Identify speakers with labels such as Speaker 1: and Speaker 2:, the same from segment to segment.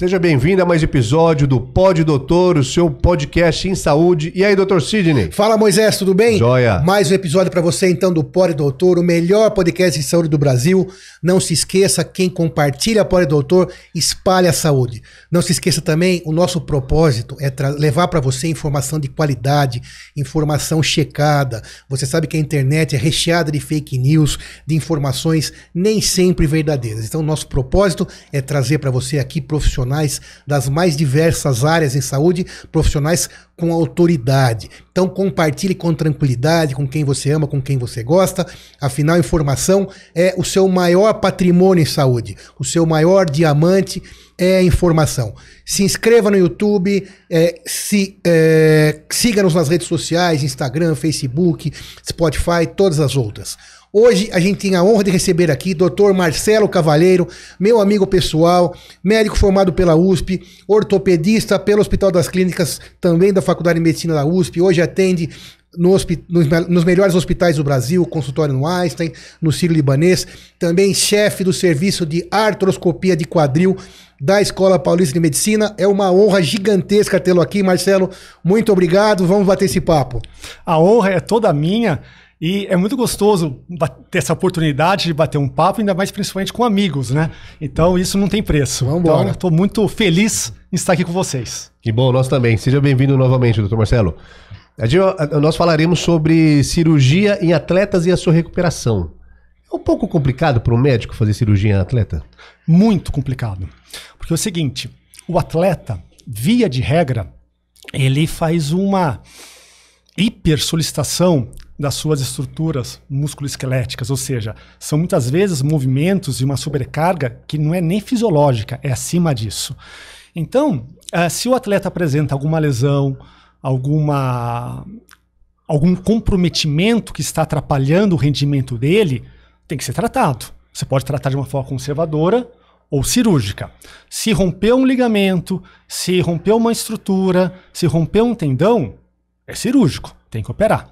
Speaker 1: Seja bem-vindo a mais um episódio do Pod Doutor, o seu podcast em saúde. E aí, doutor Sidney? Fala, Moisés, tudo bem? Joia. Mais
Speaker 2: um episódio para você, então, do Pod Doutor, o melhor podcast em saúde do Brasil. Não se esqueça, quem compartilha Pod Doutor, espalha a saúde. Não se esqueça também, o nosso propósito é levar para você informação de qualidade, informação checada. Você sabe que a internet é recheada de fake news, de informações nem sempre verdadeiras. Então, nosso propósito é trazer para você aqui profissionais profissionais das mais diversas áreas em saúde, profissionais com autoridade. Então compartilhe com tranquilidade, com quem você ama, com quem você gosta. Afinal, informação é o seu maior patrimônio em saúde, o seu maior diamante é a informação. Se inscreva no YouTube, é, se é, siga-nos nas redes sociais, Instagram, Facebook, Spotify, todas as outras. Hoje a gente tem a honra de receber aqui Dr. Marcelo Cavalheiro, meu amigo pessoal, médico formado pela USP, ortopedista pelo Hospital das Clínicas, também da Faculdade de Medicina da USP. Hoje atende no nos, nos, melhores hospitais do Brasil, consultório no Einstein, no Ciro Libanês, também chefe do serviço de artroscopia de quadril da Escola Paulista de Medicina. É uma honra gigantesca tê-lo aqui, Marcelo. Muito obrigado, vamos bater esse papo. A honra é toda minha e é muito gostoso
Speaker 3: ter essa oportunidade de bater um papo, ainda mais principalmente com amigos, né? Então isso não tem preço. vamos Então estou muito feliz em estar aqui com vocês.
Speaker 1: Que bom, nós também. Seja bem-vindo novamente, doutor Marcelo. Nós falaremos sobre cirurgia em atletas e a sua recuperação. É um pouco complicado para um médico fazer cirurgia em atleta? Muito complicado.
Speaker 3: Porque é o seguinte, o atleta, via
Speaker 1: de regra, ele faz
Speaker 3: uma hiper solicitação das suas estruturas musculoesqueléticas, ou seja, são muitas vezes movimentos e uma sobrecarga que não é nem fisiológica, é acima disso. Então, eh, se o atleta apresenta alguma lesão, alguma algum comprometimento que está atrapalhando o rendimento dele, tem que ser tratado. Você pode tratar de uma forma conservadora ou cirúrgica. Se rompeu um ligamento, se rompeu uma estrutura, se rompeu um tendão, é cirúrgico, tem que operar.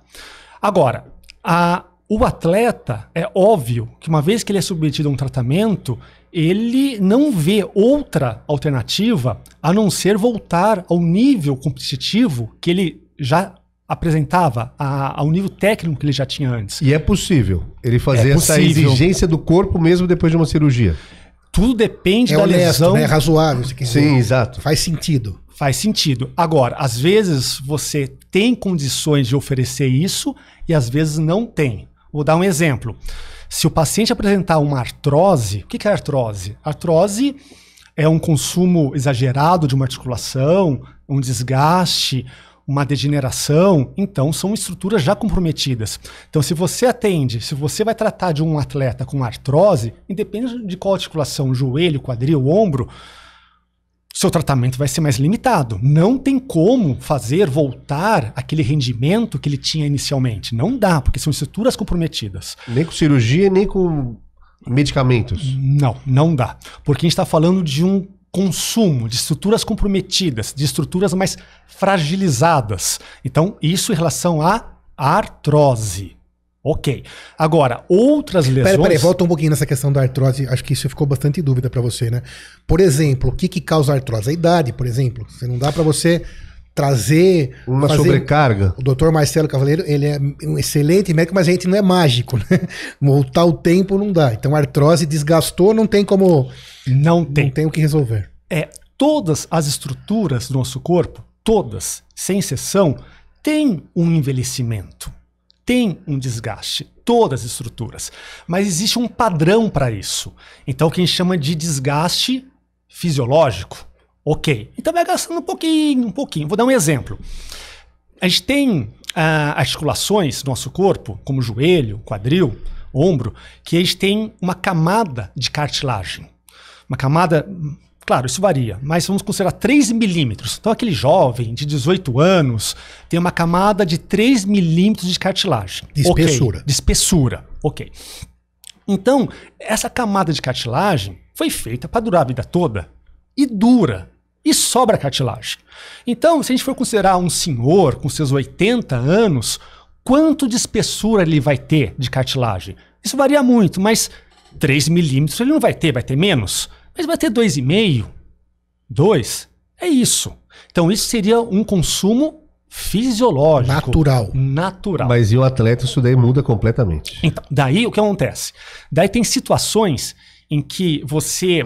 Speaker 3: Agora, a, o atleta, é óbvio que uma vez que ele é submetido a um tratamento, ele não vê outra alternativa a não ser voltar ao nível competitivo que ele já apresentava a, ao nível técnico que ele já tinha antes.
Speaker 1: E é possível ele fazer é essa exigência do corpo mesmo depois de uma cirurgia.
Speaker 3: Tudo depende é da honesto, lesão. Né? É razoável. Sim, exato. Faz sentido. Faz sentido. Agora, às vezes você tem condições de oferecer isso e às vezes não tem. Vou dar um exemplo. Se o paciente apresentar uma artrose, o que é artrose? Artrose é um consumo exagerado de uma articulação, um desgaste, uma degeneração, então são estruturas já comprometidas. Então, se você atende, se você vai tratar de um atleta com artrose, independente de qual articulação, joelho, quadril, ombro, seu tratamento vai ser mais limitado. Não tem como fazer voltar aquele rendimento que ele tinha inicialmente. Não dá, porque são estruturas comprometidas. Nem com cirurgia, nem com medicamentos. Não, não dá. Porque a gente está falando de um consumo, de estruturas comprometidas, de estruturas mais fragilizadas. Então, isso em relação à artrose. Ok. Agora,
Speaker 2: outras lesões. Peraí, peraí, volta um pouquinho nessa questão da artrose. Acho que isso ficou bastante dúvida para você, né? Por exemplo, o que, que causa artrose? A idade, por exemplo. Você não dá para você trazer uma fazer... sobrecarga. O doutor Marcelo Cavaleiro, ele é um excelente médico, mas a gente não é mágico, né? Voltar o tempo não dá. Então, artrose desgastou, não tem como não tem. Não tem o que resolver. É, todas as estruturas do nosso corpo, todas, sem exceção,
Speaker 3: têm um envelhecimento tem um desgaste, todas as estruturas. Mas existe um padrão para isso. Então, quem chama de desgaste fisiológico, ok. Então, vai gastando um pouquinho, um pouquinho. Vou dar um exemplo. A gente tem ah, articulações do nosso corpo, como joelho, quadril, ombro, que a gente tem uma camada de cartilagem. Uma camada Claro, isso varia, mas vamos considerar 3 milímetros. Então, aquele jovem de 18 anos tem uma camada de 3 milímetros de cartilagem. De espessura. Okay. De espessura, ok. Então, essa camada de cartilagem foi feita para durar a vida toda e dura. E sobra cartilagem. Então, se a gente for considerar um senhor com seus 80 anos, quanto de espessura ele vai ter de cartilagem? Isso varia muito, mas 3 milímetros ele não vai ter, vai ter menos. Mas bater 2,5, 2, é isso. Então isso seria um consumo fisiológico. Natural. Natural.
Speaker 1: Mas e o atleta, isso daí muda completamente.
Speaker 3: Então, daí o que acontece? Daí tem situações em que você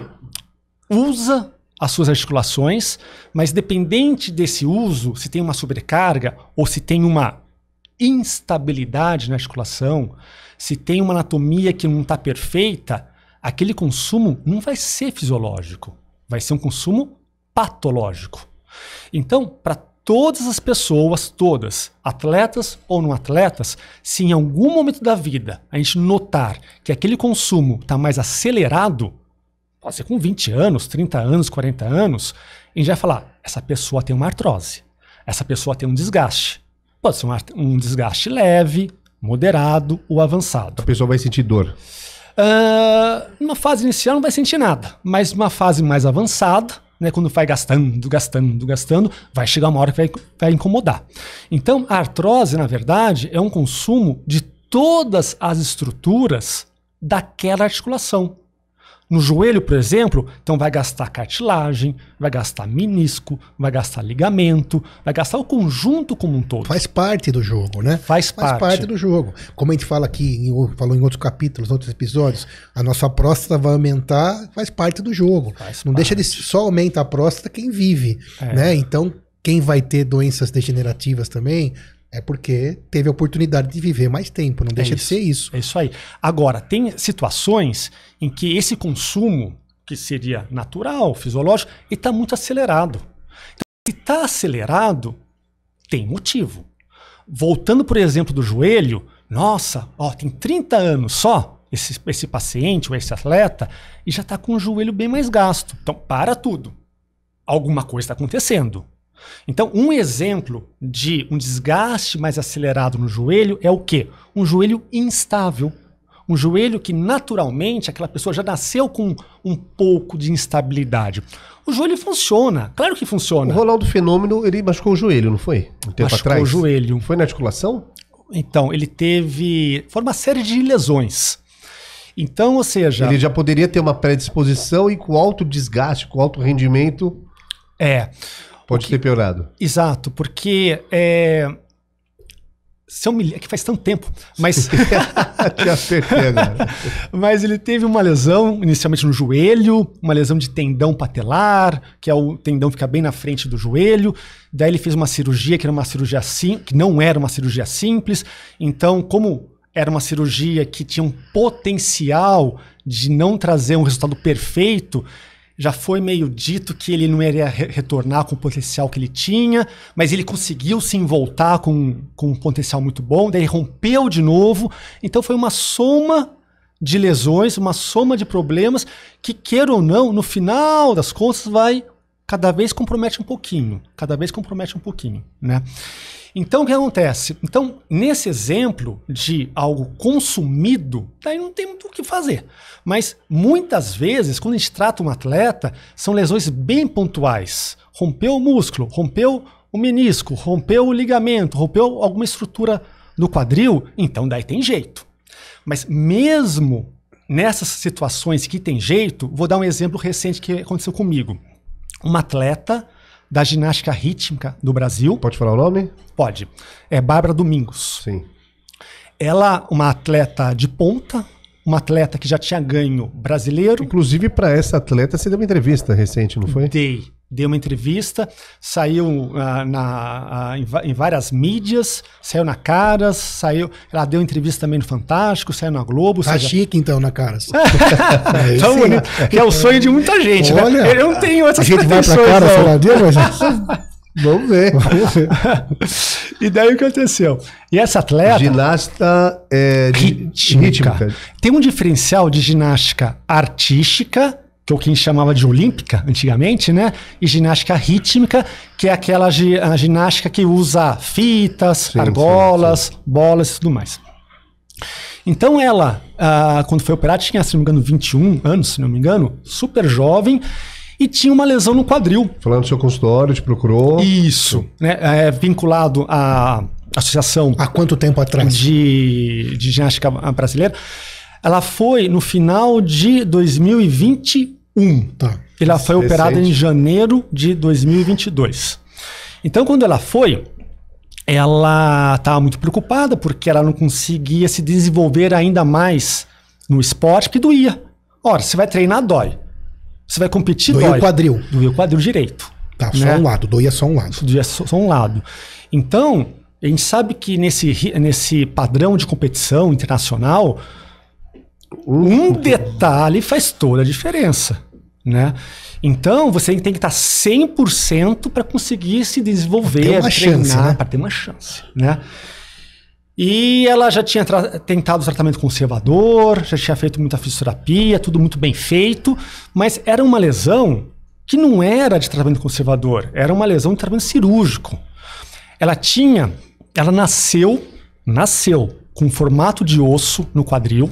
Speaker 3: usa as suas articulações, mas dependente desse uso, se tem uma sobrecarga ou se tem uma instabilidade na articulação, se tem uma anatomia que não está perfeita, aquele consumo não vai ser fisiológico, vai ser um consumo patológico. Então, para todas as pessoas, todas, atletas ou não atletas, se em algum momento da vida a gente notar que aquele consumo está mais acelerado, pode ser com 20 anos, 30 anos, 40 anos, a gente vai falar: essa pessoa tem uma artrose, essa pessoa tem um desgaste. Pode ser um, um desgaste leve, moderado ou avançado. A pessoa vai sentir dor. Ah, numa fase inicial não vai sentir nada, mas numa fase mais avançada, né, quando vai gastando, gastando, gastando, vai chegar uma hora que vai, vai incomodar. Então, a artrose, na verdade, é um consumo de todas as estruturas daquela articulação. No joelho, por exemplo, então vai gastar cartilagem, vai gastar menisco, vai gastar ligamento, vai gastar o conjunto como um
Speaker 2: todo. Faz parte do jogo, né? Faz, Faz parte. parte do jogo. Como a gente fala aqui, falou em outros capítulos, outros episódios, a nossa próstata vai aumentar, faz parte do jogo. Faz Não parte. deixa de só aumenta a próstata quem vive, é. né? Então quem vai ter doenças degenerativas também, é porque teve a oportunidade de viver mais tempo, não é deixa isso, de ser isso. É isso aí.
Speaker 3: Agora, tem situações em que esse consumo, que seria natural, fisiológico, está muito acelerado. Então, se está acelerado, tem motivo. Voltando, por exemplo, do joelho, nossa, ó, tem 30 anos só esse, esse paciente ou esse atleta e já está com o joelho bem mais gasto. Então, para tudo. Alguma coisa está acontecendo. Então, um exemplo de um desgaste mais acelerado no joelho é o quê? Um joelho instável. Um joelho que naturalmente aquela pessoa já nasceu com um pouco de instabilidade. O joelho funciona, claro que funciona. O Ronaldo Fenômeno, ele machucou o joelho, não foi? Um tempo machucou atrás?
Speaker 1: Machucou o joelho. Foi na articulação? Então, ele teve. Foi uma série de lesões. Então, ou seja. Ele já poderia ter uma predisposição e com alto desgaste, com alto rendimento. É. Pode que, ter piorado. Exato,
Speaker 3: porque é, se eu me... é que faz tanto tempo, mas
Speaker 1: te acertei agora.
Speaker 3: mas ele teve uma lesão inicialmente no joelho, uma lesão de tendão patelar, que é o tendão fica bem na frente do joelho. Daí ele fez uma cirurgia que era uma cirurgia sim, que não era uma cirurgia simples. Então, como era uma cirurgia que tinha um potencial de não trazer um resultado perfeito, já foi meio dito que ele não iria re retornar com o potencial que ele tinha, mas ele conseguiu se voltar com, com um potencial muito bom, daí rompeu de novo. Então foi uma soma de lesões, uma soma de problemas que, queira ou não, no final das contas vai cada vez compromete um pouquinho, cada vez compromete um pouquinho, né? Então, o que acontece? Então, nesse exemplo de algo consumido, daí não tem muito o que fazer. Mas muitas vezes, quando a gente trata um atleta, são lesões bem pontuais. Rompeu o músculo, rompeu o menisco, rompeu o ligamento, rompeu alguma estrutura do quadril, então daí tem jeito. Mas mesmo nessas situações que tem jeito, vou dar um exemplo recente que aconteceu comigo. Uma atleta da ginástica rítmica do Brasil. Pode falar o nome? Pode. É Bárbara Domingos. Sim. Ela, uma atleta de ponta,
Speaker 1: uma atleta que já tinha ganho
Speaker 3: brasileiro.
Speaker 1: Inclusive, para essa atleta, você deu uma entrevista recente, não foi?
Speaker 3: Dei deu uma entrevista, saiu uh, na, uh, em, várias mídias, saiu na Caras, saiu. Ela deu entrevista também no Fantástico, saiu na Globo. Tá seja...
Speaker 2: chique então na Caras.
Speaker 3: é, Tão bonito, que é o sonho de muita gente. Né? Olha, né? Eu não tenho
Speaker 2: essas A gente vai pra Caras falar mas. Vamos ver. Vamos ver.
Speaker 1: e daí o que aconteceu? E essa atleta. Ginasta é, rítmica. rítmica.
Speaker 3: Tem um diferencial de ginástica artística que Tolkien chamava de olímpica antigamente, né? E ginástica rítmica, que é aquela ginástica que usa fitas, sim, argolas, sim, sim. bolas e tudo mais. Então ela, ah, quando foi operada, tinha, se não me engano, 21 anos, se não me engano, super jovem, e tinha uma lesão no quadril.
Speaker 1: Falando do seu consultório, te procurou. Isso,
Speaker 3: né? É, vinculado à associação. Há quanto tempo atrás? De, de ginástica brasileira. Ela foi no final de 2021. Tá. Ela foi Recente. operada em janeiro de 2022. Então, quando ela foi, ela estava muito preocupada porque ela não conseguia se desenvolver ainda mais no esporte, que doía. Ora, você vai treinar, dói. Você vai competir, doía dói. o quadril. Doía o quadril direito. Tá, né? só um lado. Doía só um lado. Doía só, só um lado. Então, a gente sabe que nesse, nesse padrão de competição internacional, um detalhe faz toda a diferença, né? Então, você tem que estar 100% para conseguir se desenvolver, né? para ter uma chance, né? E ela já tinha tra tentado tratamento conservador, já tinha feito muita fisioterapia, tudo muito bem feito, mas era uma lesão que não era de tratamento conservador, era uma lesão de tratamento cirúrgico. Ela tinha, ela nasceu, nasceu com formato de osso no quadril,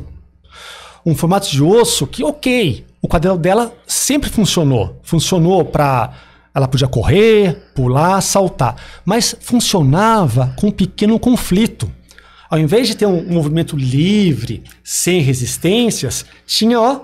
Speaker 3: um formato de osso que, ok, o quadril dela sempre funcionou. Funcionou para. Ela podia correr, pular, saltar. Mas funcionava com um pequeno conflito. Ao invés de ter um movimento livre, sem
Speaker 1: resistências, tinha, ó.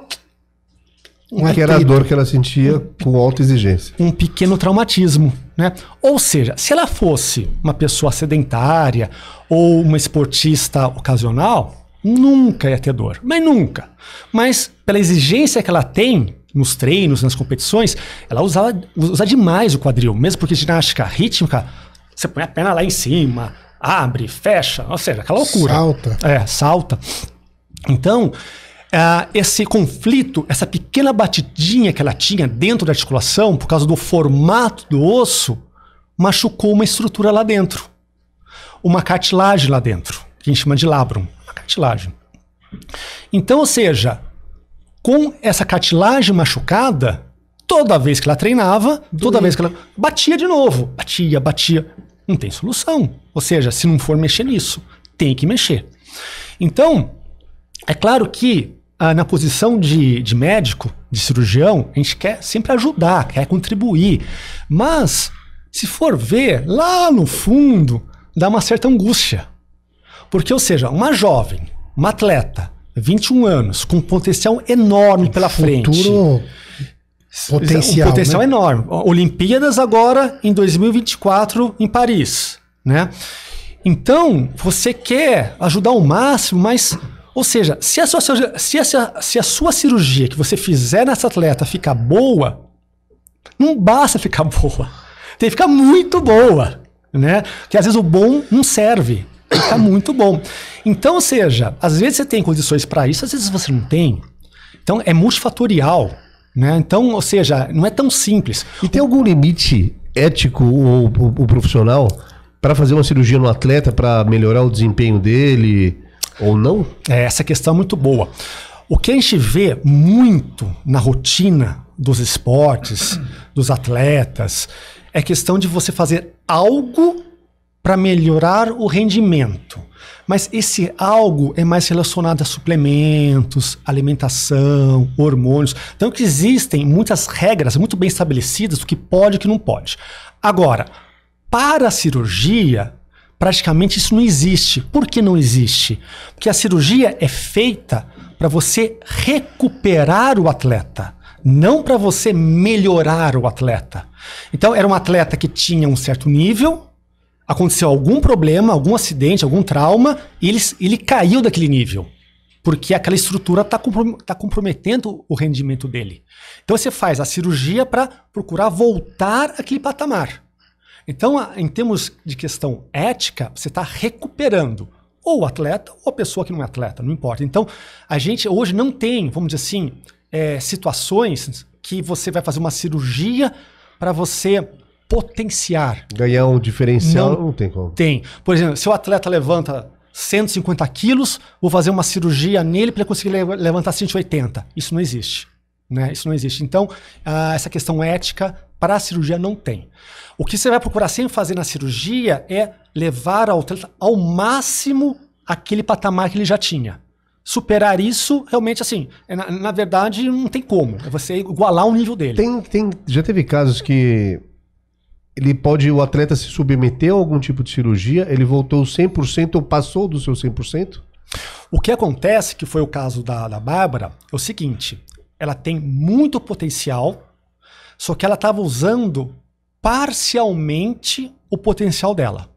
Speaker 1: Um que era a dor que ela sentia com alta exigência.
Speaker 3: Um pequeno traumatismo. Né? Ou seja, se ela fosse uma pessoa sedentária ou uma esportista ocasional, nunca ia ter dor. Mas nunca. Mas pela exigência que ela tem nos treinos, nas competições, ela usava, usa demais o quadril. Mesmo porque ginástica rítmica, você põe a perna lá em cima, abre, fecha, ou seja, aquela loucura. Salta. É, salta. Então, uh, esse conflito, essa pequena batidinha que ela tinha dentro da articulação, por causa do formato do osso, machucou uma estrutura lá dentro. Uma cartilagem lá dentro, que a gente chama de labrum cartilagem. Então, ou seja, com essa cartilagem machucada, toda vez que ela treinava, toda vez que ela batia de novo, batia, batia, não tem solução. Ou seja, se não for mexer nisso, tem que mexer. Então, é claro que ah, na posição de, de médico, de cirurgião, a gente quer sempre ajudar, quer contribuir. Mas, se for ver, lá no fundo, dá uma certa angústia. Porque, ou seja, uma jovem, uma atleta, 21 anos, com potencial enorme pela Futuro frente. Potencial. Um potencial né? enorme. Olimpíadas agora em 2024 em Paris, né? Então, você quer ajudar ao máximo, mas ou seja, se a, sua, se, a, se a sua cirurgia que você fizer nessa atleta ficar boa, não basta ficar boa. Tem que ficar muito boa, né? Porque às vezes o bom não serve. Tá muito bom. Então, ou seja, às vezes você tem condições para isso, às vezes você não tem. Então, é multifatorial. Né? Então, ou seja, não é tão simples.
Speaker 1: E tem algum limite ético ou o profissional para fazer uma cirurgia no atleta para melhorar o desempenho dele ou não? É, essa questão é muito boa.
Speaker 3: O que a gente vê muito na rotina dos esportes, dos atletas, é questão de você fazer algo para melhorar o rendimento. Mas esse algo é mais relacionado a suplementos, alimentação, hormônios. Então que existem muitas regras muito bem estabelecidas do que pode e que não pode. Agora, para a cirurgia, praticamente isso não existe. Por que não existe? Porque a cirurgia é feita para você recuperar o atleta, não para você melhorar o atleta. Então era um atleta que tinha um certo nível, aconteceu algum problema, algum acidente, algum trauma, e ele, ele caiu daquele nível. Porque aquela estrutura está tá comprometendo o rendimento dele. Então você faz a cirurgia para procurar voltar aquele patamar. Então, em termos de questão ética, você está recuperando ou o atleta ou a pessoa que não é atleta, não importa. Então, a gente hoje não tem, vamos dizer assim, é, situações que você vai fazer uma cirurgia para você potenciar.
Speaker 1: Ganhar um diferencial não, não tem como.
Speaker 3: Tem. Por exemplo, se o atleta levanta 150 quilos, vou fazer uma cirurgia nele para ele conseguir levantar 180. Isso não existe. Né? Isso não existe. Então, ah, essa questão ética para a cirurgia não tem. O que você vai procurar sempre fazer na cirurgia é levar ao atleta ao máximo aquele patamar que ele já tinha. Superar isso, realmente, assim, é, na, na verdade, não tem como. É você igualar o nível dele. Tem,
Speaker 1: tem, já teve casos que ele pode, o atleta se submeteu a algum tipo de cirurgia? Ele voltou 100% ou passou do seu 100%?
Speaker 3: O que acontece, que foi o caso da, da Bárbara, é o seguinte: ela tem muito potencial, só que ela estava usando parcialmente o potencial dela.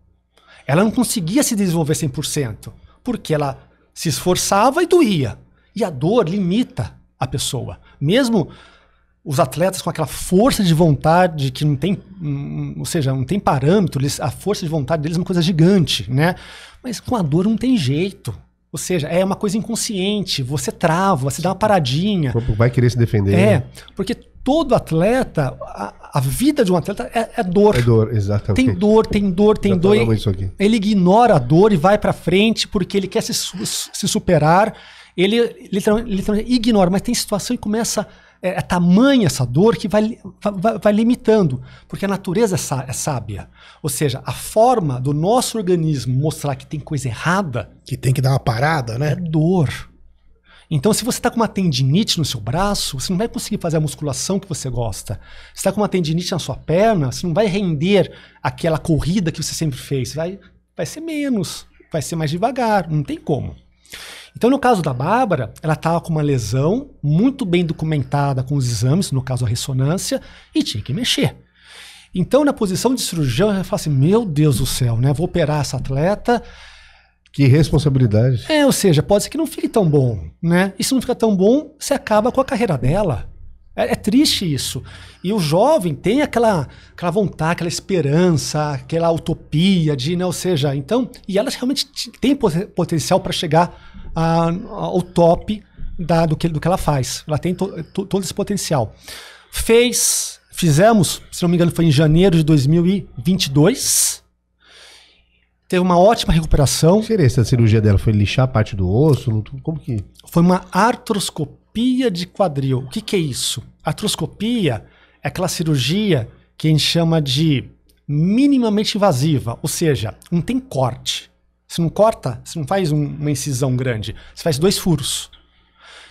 Speaker 3: Ela não conseguia se desenvolver 100%, porque ela se esforçava e doía. E a dor limita a pessoa. Mesmo os atletas com aquela força de vontade que não tem, ou seja, não tem parâmetro, a força de vontade deles é uma coisa gigante, né? Mas com a dor não tem jeito. Ou seja, é uma coisa inconsciente, você trava, você dá uma paradinha. O corpo vai
Speaker 1: querer se defender. É, né?
Speaker 3: porque todo atleta, a, a, vida de um atleta é, é, dor. É dor, exatamente. Tem dor, tem dor, tem Já dor. Ele, ele ignora a dor e vai para frente porque ele quer se, se superar. Ele literalmente, literalmente ignora, mas tem situação e começa é, é tamanha essa dor que vai, vai, vai limitando, porque a natureza é, sá, é sábia. Ou seja, a forma do nosso organismo mostrar que tem coisa errada. Que tem que dar uma parada, né? É dor. Então, se você está com uma tendinite no seu braço, você não vai conseguir fazer a musculação que você gosta. Se está com uma tendinite na sua perna, você não vai render aquela corrida que você sempre fez. Vai, vai ser menos, vai ser mais devagar, não tem como. Então, no caso da Bárbara, ela estava com uma lesão muito bem documentada com os exames, no caso a ressonância, e tinha que mexer. Então, na posição de cirurgião, eu fala assim: meu Deus do céu, né? Vou operar essa atleta. Que responsabilidade. É, ou seja, pode ser que não fique tão bom, né? E se não fica tão bom, você acaba com a carreira dela. É, é, triste isso. E o jovem tem aquela, aquela vontade, aquela esperança, aquela utopia de, né? Ou seja, então, e ela realmente tem potencial para chegar a, top da, do, que, do que ela faz. Ela tem to, to, todo esse potencial. Fez, fizemos, se não me engano, foi em janeiro de 2022. Teve uma ótima recuperação. que Seria essa cirurgia dela? Foi lixar a parte do osso? Como que? Foi uma artroscopia de quadril. O que, que é isso? Artroscopia é aquela cirurgia que a gente chama de minimamente invasiva, ou seja, não tem corte. Você não corta, você não faz um, uma incisão grande. Você faz dois furos.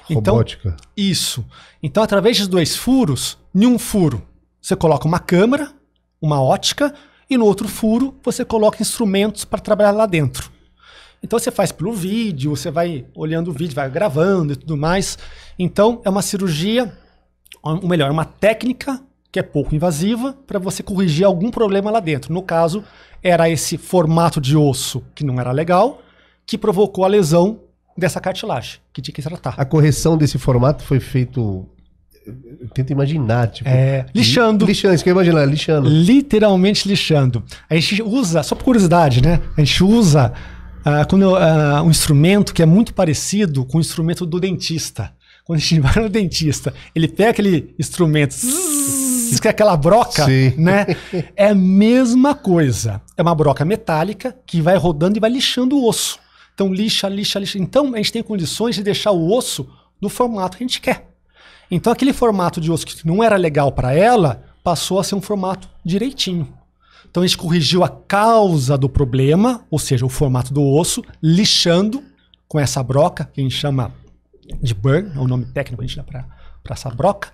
Speaker 3: Então, Robótica. Então, isso. Então, através dos dois furos, em um furo você coloca uma câmera, uma ótica, e no outro furo você coloca instrumentos para trabalhar lá dentro. Então você faz pelo vídeo, você vai olhando o vídeo, vai gravando e tudo mais. Então é uma cirurgia, ou melhor, uma técnica que é pouco invasiva, para você corrigir algum problema lá dentro. No caso, era esse formato de osso que não era legal, que provocou a lesão dessa cartilagem, que tinha que
Speaker 1: tratar. A correção desse formato foi feito Tenta imaginar, tipo. É, lixando. Lixando, isso que eu imaginar, lixando. Literalmente lixando. A gente usa, só por curiosidade, né? A gente
Speaker 3: usa uh, quando, uh, um instrumento que é muito parecido com o instrumento do dentista. Quando a gente vai no dentista, ele pega aquele instrumento. Zzz, que é aquela broca, Sim. né? É a mesma coisa. É uma broca metálica que vai rodando e vai lixando o osso. Então lixa, lixa, lixa. Então a gente tem condições de deixar o osso no formato que a gente quer. Então aquele formato de osso que não era legal para ela passou a ser um formato direitinho. Então a gente corrigiu a causa do problema, ou seja, o formato do osso, lixando com essa broca, que a gente chama de burn, é o nome técnico que a gente dá para essa broca.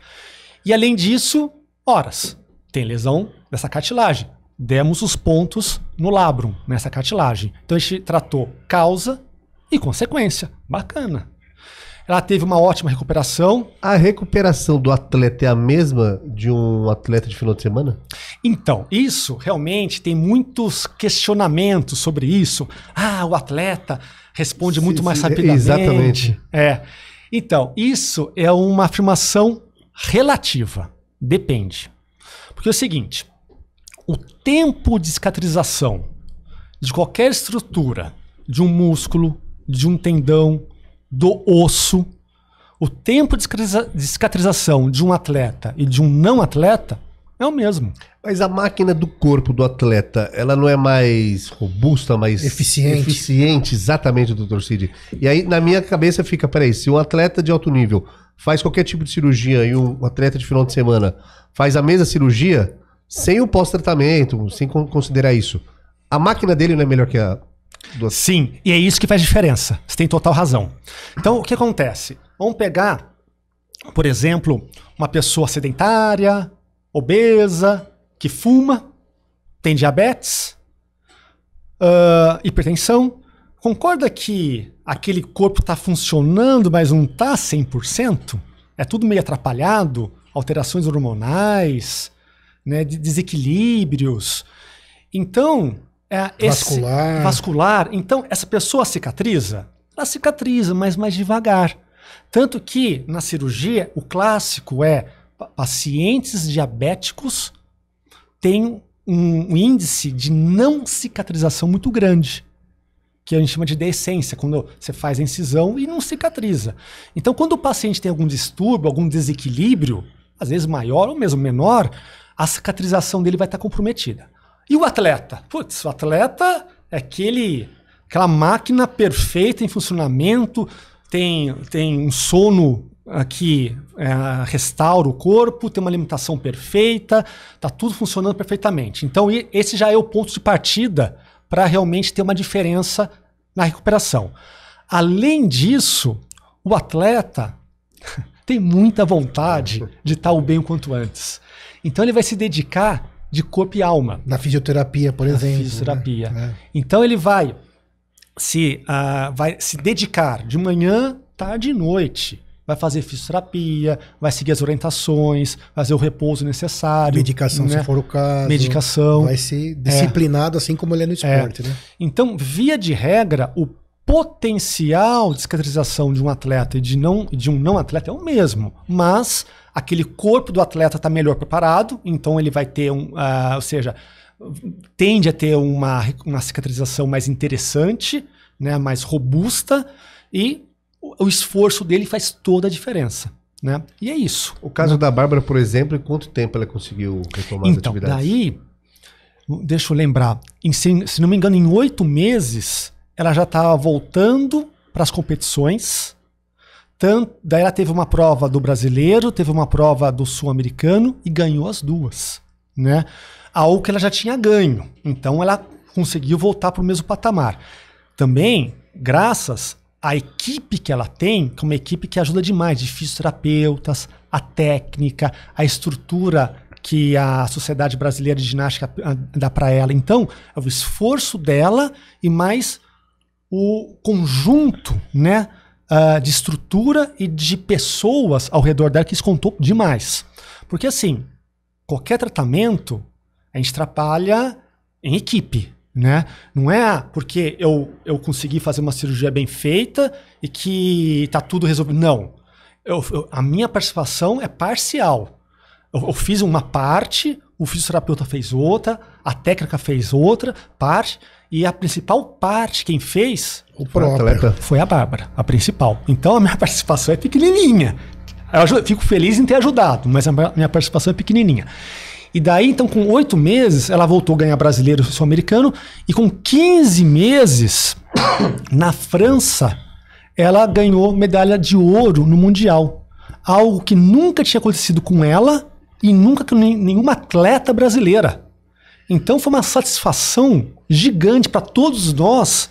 Speaker 3: E além disso, horas. Tem lesão dessa cartilagem. Demos os pontos no labrum, nessa cartilagem. Então a gente tratou causa e consequência. Bacana.
Speaker 1: Ela teve uma ótima recuperação. A recuperação do atleta é a mesma de um atleta de final de semana? Então, isso realmente
Speaker 3: tem muitos questionamentos sobre isso. Ah, o atleta responde sim, muito mais rapidamente. Exatamente. É. Então, isso é uma afirmação relativa. Depende. Porque é o seguinte: o tempo de cicatrização de qualquer estrutura, de um músculo, de um tendão, do osso,
Speaker 1: o tempo de cicatrização de um atleta e de um não atleta é o mesmo. Mas a máquina do corpo do atleta, ela não é mais robusta, mais eficiente, eficiente exatamente, doutor Cid. E aí na minha cabeça fica, peraí, se um atleta de alto nível faz qualquer tipo de cirurgia e um atleta de final de semana faz a mesma cirurgia, sem o pós-tratamento, sem considerar isso, a máquina dele não é melhor que a do Sim, e é isso que faz diferença. Você tem total razão. Então, o que acontece?
Speaker 3: Vamos pegar, por exemplo, uma pessoa sedentária, obesa, que fuma, tem diabetes, uh, hipertensão, Concorda que aquele corpo está funcionando, mas não está 100%? É tudo meio atrapalhado? Alterações hormonais, né, desequilíbrios. Então, é esse, vascular. vascular. Então, essa pessoa cicatriza? Ela cicatriza, mas mais devagar. Tanto que, na cirurgia, o clássico é pacientes diabéticos têm um índice de não cicatrização muito grande que a gente chama de decência quando você faz a incisão e não cicatriza. Então, quando o paciente tem algum distúrbio, algum desequilíbrio, às vezes maior ou mesmo menor, a cicatrização dele vai estar comprometida. E o atleta? Putz, o atleta é aquele, aquela máquina perfeita em funcionamento, tem, tem um sono que é, restaura o corpo, tem uma alimentação perfeita, está tudo funcionando perfeitamente. Então, esse já é o ponto de partida para realmente ter uma diferença na recuperação. Além disso, o atleta tem muita vontade de estar tá o bem o quanto antes. Então ele vai se dedicar de corpo e alma. Na fisioterapia, por exemplo. Na né? fisioterapia. Né? Então ele vai se, uh, vai se dedicar de manhã, tarde e noite vai fazer fisioterapia, vai seguir as orientações, fazer o repouso necessário. Medicação, né? se for o caso. Medicação. Vai ser disciplinado, é. assim como ele é no é. esporte. É. Né? Então, via de regra, o potencial de cicatrização de um atleta e de, não, de um não atleta é o mesmo, mas aquele corpo do atleta está melhor preparado, então ele vai ter um. Uh, ou seja, tende a ter uma, uma cicatrização mais interessante, né, mais robusta, e o esforço dele faz toda a diferença. Né? E é isso.
Speaker 1: O caso né? da Bárbara, por exemplo, em quanto tempo ela conseguiu retomar então, as atividades?
Speaker 3: Daí, deixa eu lembrar, em, se, se não me engano, em oito meses ela já estava tá voltando para as competições. Tanto, daí ela teve uma prova do brasileiro, teve uma prova do sul-americano e ganhou as duas. Né? Algo que ela já tinha ganho. Então ela conseguiu voltar para o mesmo patamar. Também graças a equipe que ela tem, que é uma equipe que ajuda demais, de fisioterapeutas, a técnica, a estrutura que a Sociedade Brasileira de Ginástica ah, dá para ela. Então, é o esforço dela e mais o conjunto, né? Uh, de estrutura e de pessoas ao redor dela que isso contou demais. Porque assim, qualquer tratamento, a gente trabalha em equipe né? Não é ah, porque eu, eu consegui fazer uma cirurgia bem feita e que tá tudo resolvido. Não. Eu, eu, a minha participação é parcial. Eu, eu, fiz uma parte, o fisioterapeuta fez outra, a técnica fez outra parte, e a principal parte quem fez o próprio. foi a Bárbara, a principal. Então a minha participação é pequenininha. Eu fico feliz em ter ajudado, mas a minha participação é pequenininha. E daí, então, com oito meses, ela voltou a ganhar brasileiro e sul-americano. E com 15 meses, na França, ela ganhou medalha de ouro no Mundial. Algo que nunca tinha acontecido com ela e nunca com nenhuma atleta brasileira. Então foi uma satisfação gigante para todos nós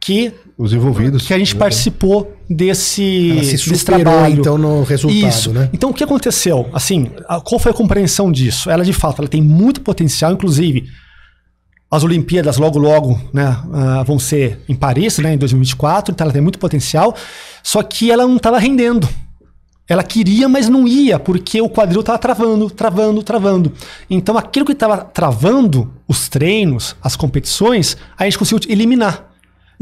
Speaker 3: que
Speaker 1: os envolvidos. Que a gente então,
Speaker 3: participou desse, Ela se superou, desse trabalho. então, no resultado, Isso. né? Então, o que aconteceu? Assim, a, qual foi a compreensão disso? Ela, de fato, ela tem muito potencial, inclusive... As Olimpíadas logo logo né, uh, vão ser em Paris, né, em 2024, então ela tem muito potencial, só que ela não estava rendendo. Ela queria, mas não ia, porque o quadril estava travando, travando, travando. Então aquilo que estava travando, os treinos, as competições, a gente conseguiu eliminar.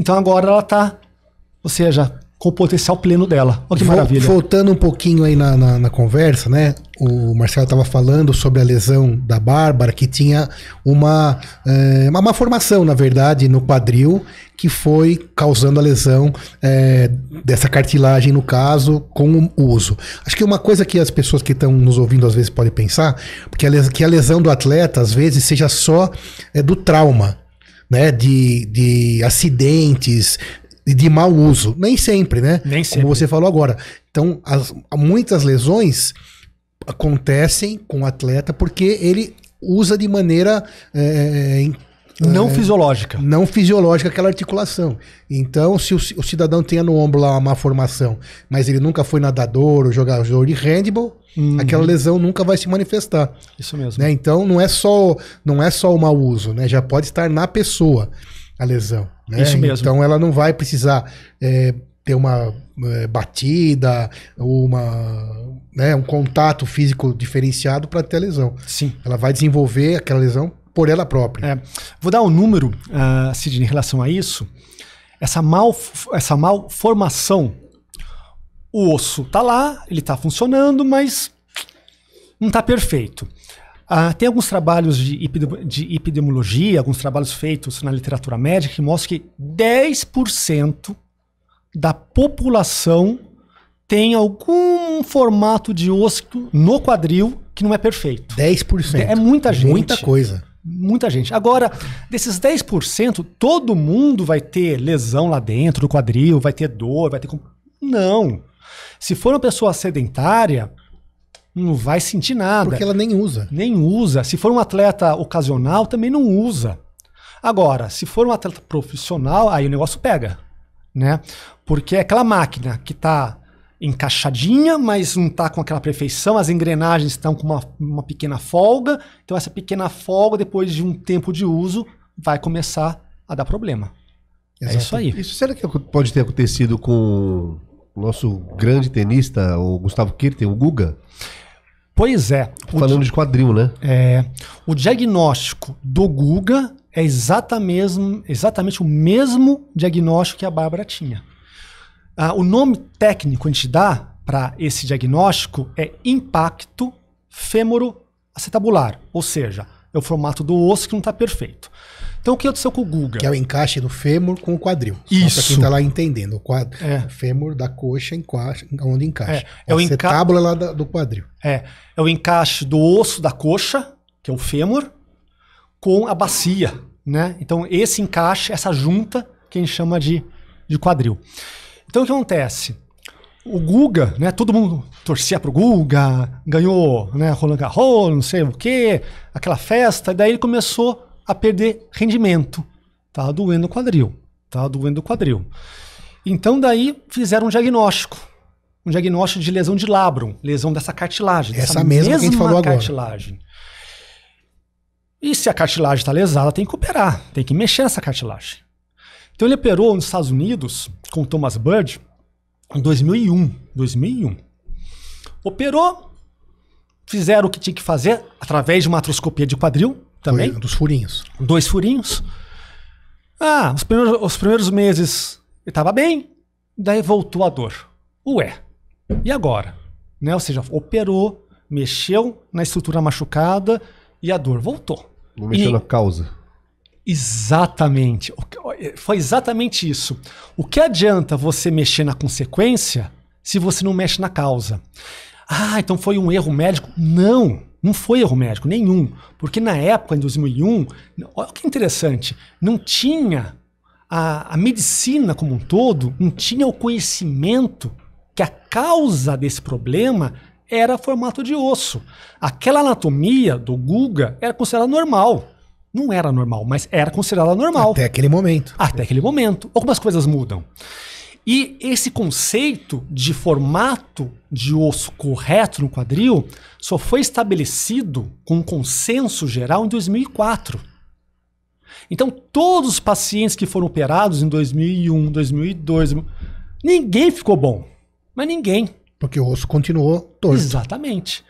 Speaker 3: Então agora ela está, ou seja, com o potencial pleno dela. Olha que maravilha.
Speaker 2: Voltando um pouquinho aí na, na, na conversa, né? O Marcelo estava falando sobre a lesão da Bárbara, que tinha uma, é, uma malformação, na verdade, no quadril, que foi causando a lesão é, dessa cartilagem, no caso, com o uso. Acho que uma coisa que as pessoas que estão nos ouvindo às vezes podem pensar, porque a lesão, que a lesão do atleta, às vezes, seja só é, do trauma né, de, de acidentes e de mau uso. Nem sempre, né? Nem sempre. Como você falou agora. Então, as, muitas lesões acontecem com o atleta porque ele usa de maneira é, não é, fisiológica. Não fisiológica aquela articulação. Então, se o, o cidadão tenha no ombro lá uma má formação, mas ele nunca foi nadador ou jogador de handball, uhum. aquela lesão nunca vai se manifestar. Isso mesmo. Né? Então, não é só não é só o mau uso, né? Já pode estar na pessoa a lesão. Né? Isso mesmo. Então, ela não vai precisar é, ter uma é, batida ou uma, né, um contato físico diferenciado para ter lesão. Sim. Ela vai desenvolver aquela lesão por ela própria. É. Vou dar um número, uh, ah, Sidney, em relação a isso.
Speaker 3: Essa, mal, essa malformação, o osso está lá, ele está funcionando, mas não está perfeito. Uh, tem alguns trabalhos de, de, epidemiologia, alguns trabalhos feitos na literatura médica que mostram que 10% da população tem algum formato de osso no quadril que não é perfeito. 10%. É, é muita gente. Muita coisa. Muita gente. Agora, desses 10%, todo mundo vai ter lesão lá dentro do quadril, vai ter dor, vai ter. Não. Se for uma pessoa sedentária, não vai sentir nada. Porque ela nem usa. Nem usa. Se for um atleta ocasional, também não usa. Agora, se for um atleta profissional, aí o negócio pega. Né? Porque é aquela máquina que está encaixadinha, mas não está com aquela perfeição, as engrenagens estão com uma, uma pequena folga, então essa pequena folga, depois de um tempo de uso, vai começar a dar problema.
Speaker 1: É Exato. É isso aí. Isso será que pode ter acontecido com o nosso grande tenista, o Gustavo Kirten, o Guga? Pois é. Falando de quadril, né? É.
Speaker 3: O diagnóstico do Guga é exatamente, exatamente o mesmo diagnóstico que a Bárbara tinha. Ah, o nome técnico que a gente dá para esse diagnóstico é impacto acetabular, ou seja,
Speaker 2: é o formato do osso que não está perfeito. Então, o que aconteceu com o Guga? Que é o encaixe do fêmur com o quadril. Isso. Para quem está lá entendendo. O quadro, é. fêmur da coxa encaixa, onde encaixa. É, é o acetábulo é lá do quadril. É. É o encaixe do osso da coxa, que é o
Speaker 3: fêmur, com a bacia. Né? Então, esse encaixe, essa junta, que a gente chama de, de quadril. Então o que acontece? O Guga, né? Todo mundo torcia pro Guga, ganhou, né? Roland Garros, não sei o quê, aquela festa. Daí ele começou a perder rendimento. Tava tá doendo o quadril. Tava tá doendo o quadril. Então daí fizeram um diagnóstico. Um diagnóstico de lesão de labrum, lesão dessa cartilagem. Essa dessa mesma, mesma que a gente falou cartilagem. agora. E se a cartilagem está lesada, tem que operar, tem que mexer nessa cartilagem. Então ele operou nos Estados Unidos com Thomas Bird em 2001. 2001. Operou, fizeram o que tinha que fazer através de uma atroscopia de quadril também. Foi, dos furinhos. Dois furinhos. Ah, os primeiros, os primeiros meses ele estava bem, daí voltou a dor. Ué, e agora? Né? Ou seja, operou, mexeu na estrutura machucada e a dor voltou.
Speaker 1: Não mexeu e, na causa.
Speaker 3: Exatamente. É, foi exatamente isso. O que adianta você mexer na consequência se você não mexe na causa? Ah, então foi um erro médico? Não, não foi erro médico nenhum. Porque na época, em 2001, olha que interessante, não tinha a, a medicina como um todo, não tinha o conhecimento que a causa desse problema era formato de osso. Aquela anatomia do Guga era considerada normal. Não era normal, mas era considerada normal. Até aquele momento. Até aquele momento. Algumas coisas mudam. E esse conceito de formato de osso correto no quadril só foi estabelecido com um consenso geral em 2004. Então, todos os pacientes que foram operados em 2001, 2002, ninguém ficou bom. Mas ninguém. Porque o
Speaker 1: osso continuou torto. Exatamente.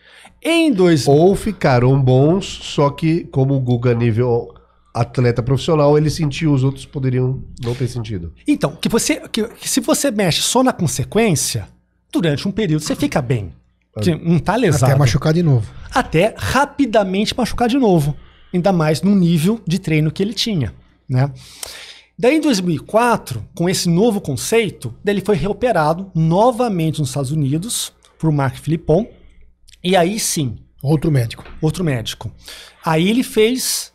Speaker 1: Em dois... Ou ficaram bons, só que como o Guga nível atleta profissional, ele sentiu, os outros poderiam não ter sentido.
Speaker 3: Então, que você que, que se você mexe só na consequência, durante um período você fica bem. Ah. Que não tá lesado. Até machucar de novo. Até rapidamente machucar de novo. Ainda mais no nível de treino que ele tinha, né? Daí em 2004, com esse novo conceito, ele foi reoperado novamente nos Estados Unidos por Mark Philippon. E aí sim. Outro médico. Outro médico. Aí ele fez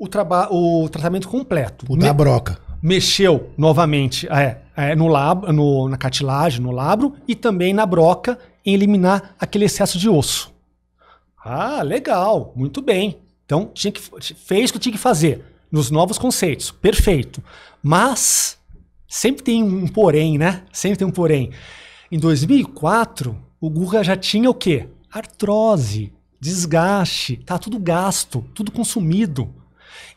Speaker 3: o, traba o tratamento completo. O Me da broca. Mexeu novamente é, é, no lab no, na cartilagem, no labro e também na broca em eliminar aquele excesso de osso. Ah, legal, muito bem. Então tinha que, fez o que tinha que fazer nos novos conceitos, perfeito. Mas sempre tem um porém, né? Sempre tem um porém. Em 2004, o Guga já tinha o quê? artrose, desgaste, tá tudo gasto, tudo consumido.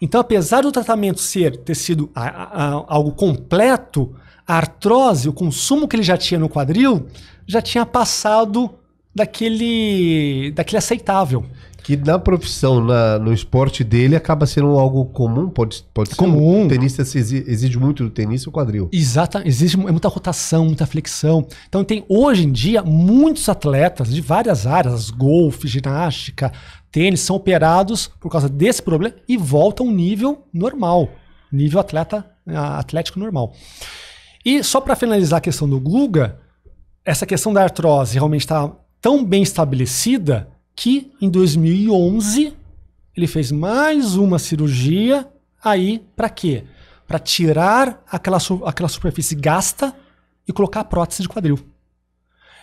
Speaker 3: Então, apesar do tratamento ser ter sido a, a, a, algo completo, a artrose, o consumo que ele já tinha no quadril, já tinha passado
Speaker 1: daquele, daquele aceitável que na profissão, na, no esporte dele, acaba sendo algo comum, pode, pode comum. ser. Comum. O tenista exige, exige, muito do tenista o quadril.
Speaker 3: Exato, existe é muita rotação, muita flexão. Então tem, hoje em dia, muitos atletas de várias áreas, golfe, ginástica, tênis, são operados por causa desse problema e voltam ao nível normal, nível atleta, atlético normal. E só para finalizar a questão do Guga, essa questão da artrose realmente está tão bem estabelecida que em 2011 ele fez mais uma cirurgia aí para quê? Para tirar aquela, aquela superfície gasta e colocar a prótese de quadril.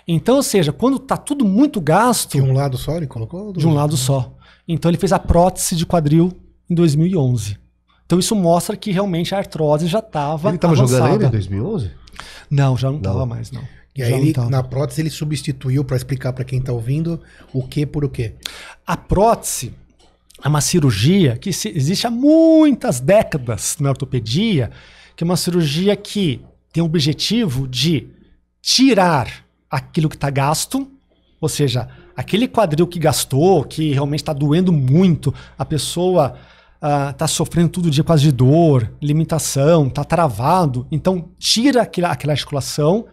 Speaker 3: Então, ou seja, quando tá tudo muito gasto. De um lado só ele colocou? De um lado só. Então ele fez a prótese de quadril em 2011. Então isso mostra que realmente a artrose já estava. Ele estava
Speaker 2: jogando ainda em 2011? Não, já não estava mais, não. E aí, ele, na prótese, ele substituiu, para explicar para quem está ouvindo, o que por o quê? A prótese é uma
Speaker 3: cirurgia que existe há muitas décadas na ortopedia, que é uma cirurgia que tem o objetivo de tirar aquilo que está gasto, ou seja, aquele quadril que gastou, que realmente está doendo muito, a pessoa está ah, uh, sofrendo todo dia quase de dor, limitação, está travado. Então, tira aquela, aquela articulação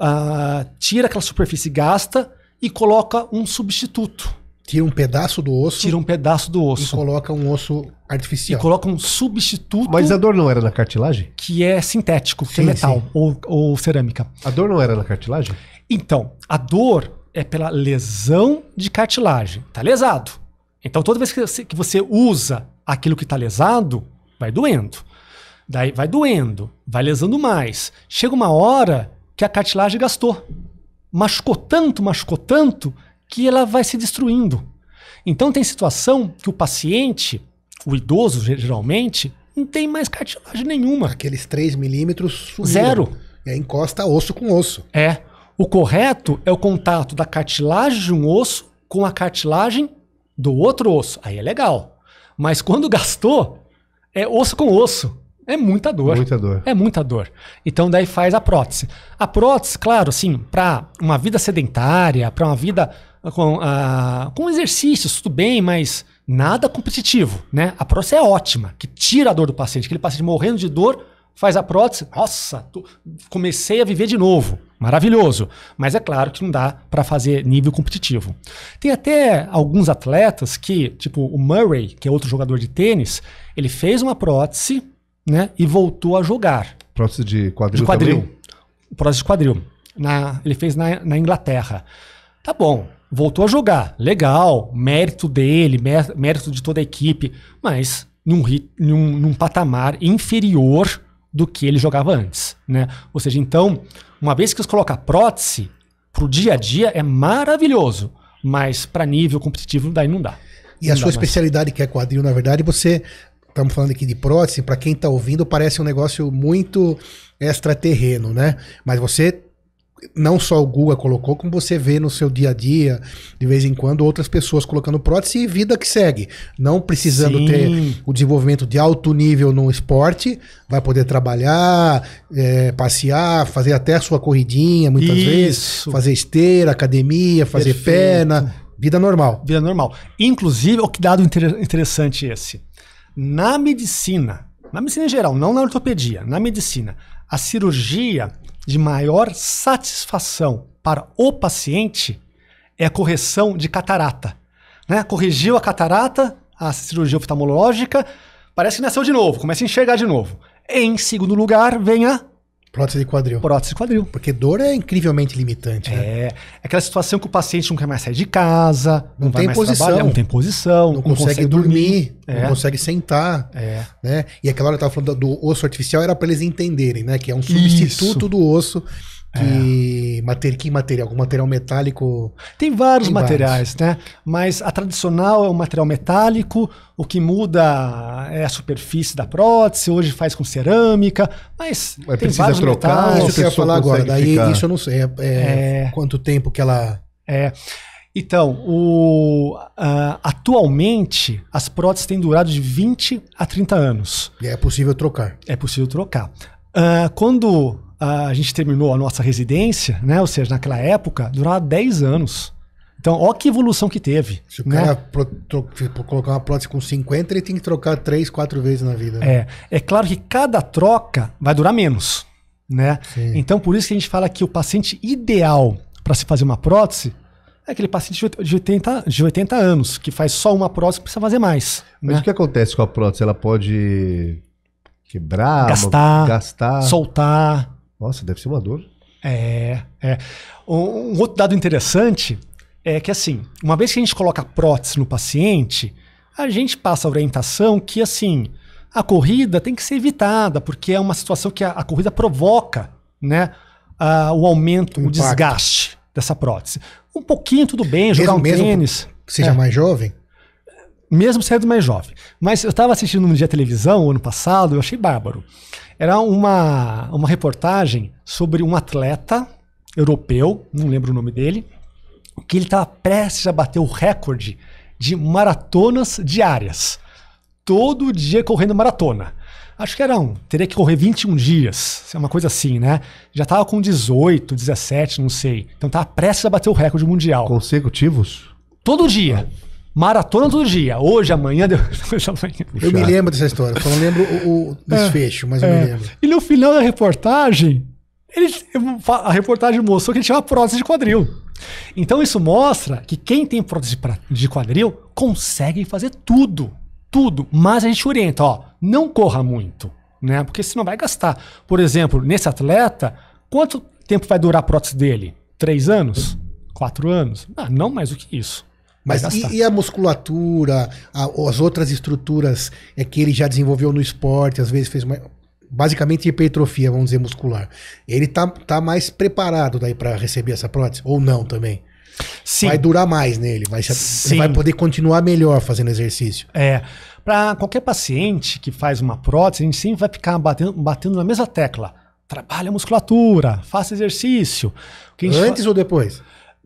Speaker 3: uh, tira aquela superfície gasta e coloca um substituto. Tira um pedaço do osso. Tira um pedaço do osso. E coloca um osso artificial. E coloca um substituto. Mas a dor
Speaker 1: não era na cartilagem?
Speaker 3: Que é sintético, sim, que é metal ou, ou, cerâmica. A dor não era na cartilagem? Então, a dor é pela lesão de cartilagem. Tá lesado. Então, toda vez que você usa aquilo que tá lesado, vai doendo. Daí vai doendo, vai lesando mais. Chega uma hora que a cartilagem gastou. Machucou tanto, machucou tanto, que ela vai se destruindo. Então tem situação que o paciente, o idoso geralmente, não tem mais cartilagem nenhuma. Aqueles 3 milímetros subiram. Zero. E aí encosta osso com osso. É. O correto é o contato da cartilagem de um osso com a cartilagem do outro osso. Aí é legal. Mas quando gastou, é osso com osso. É muita dor. Muita dor. É muita dor. Então daí faz a prótese. A prótese, claro, assim, para uma vida sedentária, para uma vida ah, com, uh, com exercícios, tudo bem, mas nada competitivo, né? A prótese é ótima, que tira a dor do paciente. Aquele paciente morrendo de dor, faz a prótese, nossa, tô, comecei a viver de novo. Maravilhoso. Mas é claro que não dá para fazer nível competitivo. Tem até alguns atletas que, tipo o Murray, que é outro jogador de tênis, ele fez uma prótese né? E voltou a jogar.
Speaker 1: Prótese de quadril. De quadril. Também?
Speaker 3: Prótese de quadril. Na, ele fez na, na Inglaterra. Tá bom, voltou a jogar. Legal, mérito dele, mérito de toda a equipe, mas num, num, num patamar inferior do que ele jogava antes. Né? Ou seja, então, uma vez que você coloca prótese, para o dia a dia é maravilhoso, mas para nível competitivo daí não dá.
Speaker 2: E não a sua mais. especialidade, que é quadril, na verdade, você estamos falando aqui de prótese, para quem está ouvindo, parece um negócio muito extraterreno, né? Mas você não só o Guga colocou, como você vê no seu dia a dia, de vez em quando, outras pessoas colocando prótese e vida que segue. Não precisando Sim. ter o desenvolvimento de alto nível no esporte, vai poder trabalhar, é, passear, fazer até a sua corridinha muitas Isso. vezes, fazer esteira, academia, fazer Perfeito. perna, vida normal. Vida normal. Inclusive, o que dado interessante
Speaker 3: esse. Na medicina, na medicina em geral, não na ortopedia, na medicina, a cirurgia de maior satisfação para o paciente é a correção de catarata. Né? Corrigiu a catarata, a cirurgia oftalmológica, parece que nasceu de novo, começa a enxergar de novo. Em segundo lugar, vem a Prótese de quadril. Prótese de quadril. Porque dor é incrivelmente limitante, né? É, é. Aquela
Speaker 2: situação que o paciente não quer mais sair de casa, não, não tem posição. não tem posição, não, não consegue, consegue, dormir, é. não consegue sentar. É. Né? E aquela hora eu estava falando do osso artificial, era para eles entenderem, né? Que é um substituto Isso. do osso que, é. mater, que material? Algum material metálico? Tem vários Tem materiais, vários. né? Mas a tradicional é o material metálico,
Speaker 3: o que muda é a superfície da prótese, hoje faz com cerâmica, mas, mas tem vários trocar, metais. Isso que eu ia falar agora, daí ficar. isso eu não sei, é, é, é, quanto tempo que ela... É, então, o, uh, atualmente as próteses têm durado de 20 a 30 anos. E é possível trocar. É possível trocar. Uh, quando a gente terminou a nossa residência, né? Ou seja, naquela época, durava 10 anos. Então, ó que evolução que teve. Se o cara né? colocar uma prótese com 50, ele tem que trocar 3, 4 vezes na vida. Né? É. É claro que cada troca vai durar menos. Né? Então, por isso que a gente fala que o paciente ideal para se fazer uma prótese
Speaker 1: é aquele paciente de 80, de 80 anos, que faz só uma prótese precisa fazer mais. Mas né? o que acontece com a prótese? Ela pode quebrar, gastar, gastar.
Speaker 3: soltar.
Speaker 1: Nossa, deve ser uma dor.
Speaker 3: É, é. Um, um outro dado interessante é que, assim, uma vez que a gente coloca prótese no paciente, a gente passa a orientação que, assim, a corrida tem que ser evitada, porque é uma situação que a, a corrida provoca, né, a, o aumento, o, o desgaste dessa prótese. Um pouquinho, tudo bem, jogar um mesmo tênis. Que seja é. mais jovem? Mesmo sendo mais jovem. Mas eu estava assistindo um dia televisão, ano passado, eu achei bárbaro. Era uma, uma reportagem sobre um atleta europeu, não lembro o nome dele, que ele estava prestes a bater o recorde de maratonas diárias. Todo dia correndo maratona. Acho que um teria que correr 21 dias, é uma coisa assim, né? Já estava com 18, 17, não sei. Então estava prestes a bater o recorde mundial. Consecutivos? Todo dia. Ah. Maratona todo dia. Hoje, amanhã,
Speaker 2: depois amanhã. Eu me lembro dessa história. Só não lembro o, o é, desfecho, é, mas eu é. me lembro. E no final da
Speaker 3: reportagem, ele, a reportagem mostrou que ele tinha uma prótese de quadril. Então isso mostra que quem tem prótese de quadril consegue fazer tudo. Tudo. Mas a gente orienta, ó, não corra muito, né? Porque senão vai gastar. Por exemplo, nesse atleta, quanto tempo vai durar a prótese dele? Três anos? Quatro anos? Ah, não mais do que isso.
Speaker 2: Mas e, e, a musculatura, a, as outras estruturas é que ele já desenvolveu no esporte, às vezes fez basicamente hipertrofia, vamos dizer, muscular. Ele tá, tá mais preparado daí para receber essa prótese ou não também? Sim. Vai durar mais nele, vai, vai poder continuar melhor fazendo exercício.
Speaker 3: É. Para qualquer paciente que faz uma prótese, a gente sempre vai ficar batendo, batendo na mesma tecla. Trabalha a musculatura, faça exercício. Antes ou depois?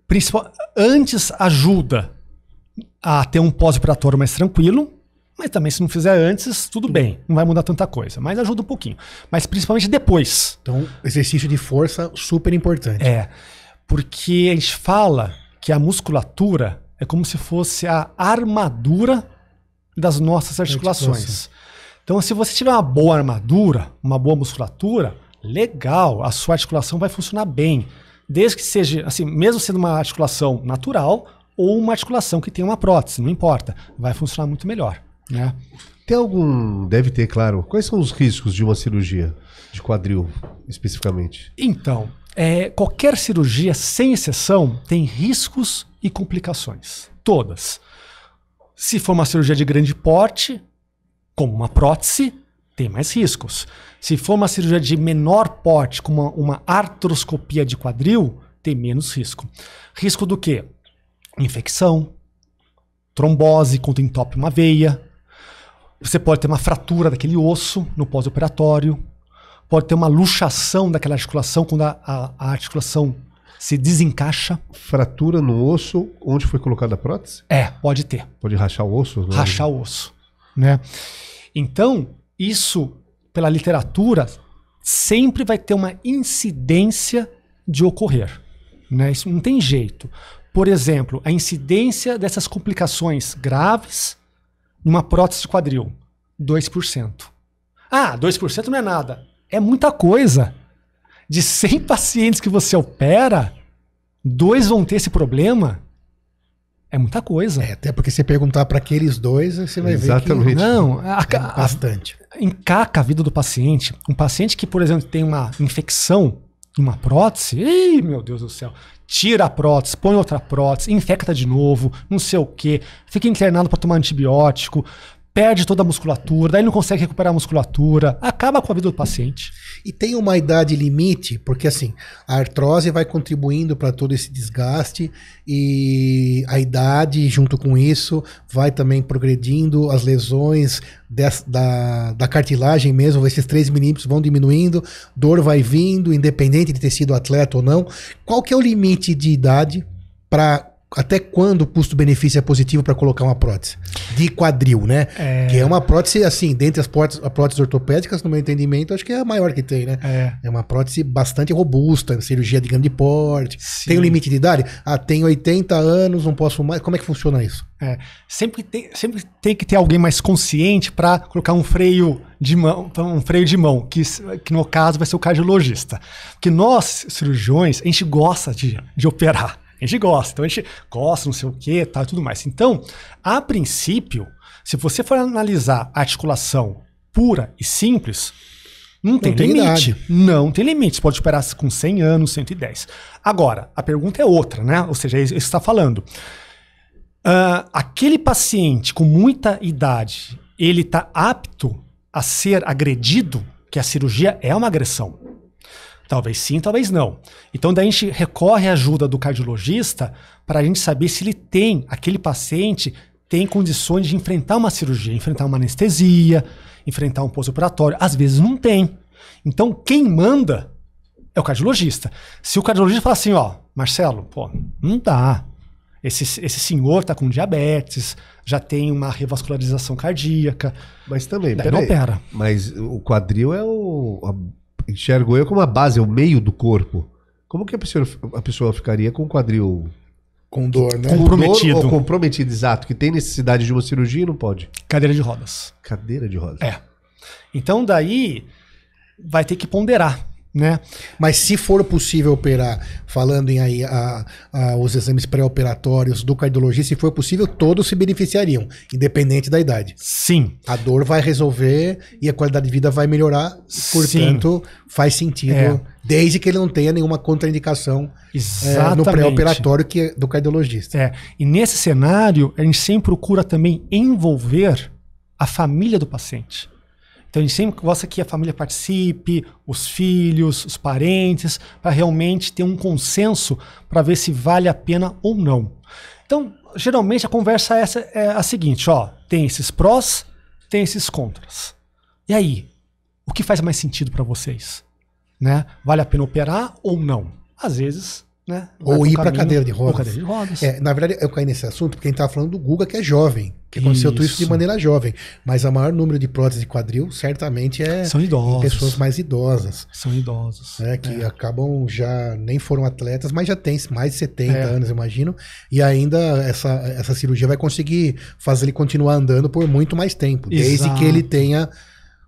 Speaker 3: Principal, antes ajuda, a ter um pós-operatório mais tranquilo, mas também se não fizer antes, tudo bem, não vai mudar tanta coisa, mas ajuda um pouquinho. Mas principalmente depois. Então, exercício de força super importante. É, porque a gente fala que a musculatura é como se fosse a armadura das nossas é, tipo articulações. Assim. Então, se você tiver uma boa armadura, uma boa musculatura, legal, a sua articulação vai funcionar bem. Desde que seja, assim, mesmo sendo uma articulação natural, ou uma articulação que tem uma prótese, não importa, vai funcionar muito melhor.
Speaker 1: Né? Tem algum. Deve ter, claro. Quais são os riscos de uma cirurgia de quadril, especificamente?
Speaker 3: Então, é, qualquer cirurgia, sem exceção, tem riscos e complicações. Todas. Se for uma cirurgia de grande porte, como uma prótese, tem mais riscos. Se for uma cirurgia de menor porte, como uma, uma artroscopia de quadril, tem menos risco. Risco do quê? infecção, trombose, quando entope uma veia. Você pode ter uma fratura daquele osso no pós-operatório. Pode ter uma luxação daquela articulação quando a, a, a articulação se desencaixa. Fratura no osso onde foi colocada a prótese? É, pode ter.
Speaker 1: Pode rachar o osso? Rachar o osso. Né?
Speaker 3: Então, isso, pela literatura, sempre vai ter uma incidência de ocorrer. Né? Isso não tem jeito. Por exemplo, a incidência dessas complicações graves numa prótese de quadril, 2%. Ah, 2% não é nada. É muita coisa. De 100 pacientes que você opera, dois vão ter esse problema? É muita coisa. É, até porque se perguntar para aqueles dois, você vai Exatamente. ver que não, é a, é bastante. a, encaca a vida do paciente. Um paciente que, por exemplo, tem uma infecção uma prótese? Ih, meu Deus do céu. Tira a prótese, põe outra prótese, infecta de novo, não sei o quê. Fica internado para tomar antibiótico,
Speaker 2: perde toda a musculatura, daí não consegue recuperar a musculatura, acaba com a vida do paciente. E tem uma idade limite, porque assim, a artrose vai contribuindo para todo esse desgaste e a idade, junto com isso, vai também progredindo, as lesões des, da, da cartilagem mesmo, esses três milímetros vão diminuindo, dor vai vindo, independente de ter sido atleta ou não. Qual que é o limite de idade para até quando o custo-benefício é positivo para colocar uma prótese de quadril, né? É... Que é uma prótese, assim, dentre as próteses, próteses ortopédicas, no meu entendimento, acho que é a maior que tem, né? É, é uma prótese bastante robusta, cirurgia de grande porte. Sim. Tem um limite de idade? Ah, tem 80 anos, não posso mais. Como é que funciona isso?
Speaker 3: É, sempre, tem, sempre
Speaker 2: tem que ter alguém mais
Speaker 3: consciente para colocar um freio de mão, então, um freio de mão, que, que no caso vai ser o cardiologista. Porque nós, cirurgiões, a gente gosta de, de operar. A gente gosta, então a gente gosta, não sei o que, tá, tudo mais. Então, a princípio, se você for analisar articulação pura e simples, não tem, não tem limite. Idade. Não tem limite. Você pode operar com 100 anos, 110. Agora, a pergunta é outra, né? Ou seja, é isso está falando. Uh, aquele paciente com muita idade, ele está apto a ser agredido? Que a cirurgia é uma agressão. Talvez sim, talvez não. Então daí a gente recorre à ajuda do cardiologista para a gente saber se ele tem, aquele paciente tem condições de enfrentar uma cirurgia, enfrentar uma anestesia, enfrentar um pós-operatório. Às vezes não tem. Então quem manda é o cardiologista. Se o cardiologista falar assim, ó, Marcelo, pô, não dá. Esse, esse senhor está com diabetes, já tem uma revascularização
Speaker 1: cardíaca. Mas também, não pera opera. Mas o quadril é o. A enxergo eu como a base, é o meio do corpo. Como que a pessoa, a pessoa ficaria com o quadril
Speaker 2: com dor, né? Comprometido. Dor
Speaker 1: comprometido, exato. Que tem necessidade de uma cirurgia e não pode. Cadeira de rodas. Cadeira de rodas. É. Então daí vai ter que ponderar
Speaker 2: né? Mas se for possível operar, falando em aí a, a, os exames pré-operatórios do cardiologista, se for possível, todos se beneficiariam, independente da idade. Sim. A dor vai resolver e a qualidade de vida vai melhorar, portanto, Sim. faz sentido, é. desde que ele não tenha nenhuma contraindicação é, no pré-operatório que é do cardiologista. É.
Speaker 3: E nesse cenário, a gente sempre procura também envolver a família do paciente. Então a gente sempre gosta que a família participe, os filhos, os parentes, para realmente ter um consenso para ver se vale a pena ou não. Então, geralmente a conversa é, a seguinte, ó, tem esses prós, tem esses contras. E aí, o que faz mais sentido para vocês? Né? Vale a pena operar ou não? Às vezes né? Ou ir para cadeira de rodas. Cadeira de
Speaker 2: rodas. É, na verdade, eu caí nesse assunto porque a gente estava falando do Guga, que é jovem, que isso. aconteceu tudo isso de maneira jovem. Mas o maior número de próteses de quadril certamente é São idosos. pessoas mais idosas. São idosos. Né, que é. acabam já, nem foram atletas, mas já tem mais de 70 é. anos, imagino. E ainda essa, essa cirurgia vai conseguir fazer ele continuar andando por muito mais tempo, Exato. desde que ele tenha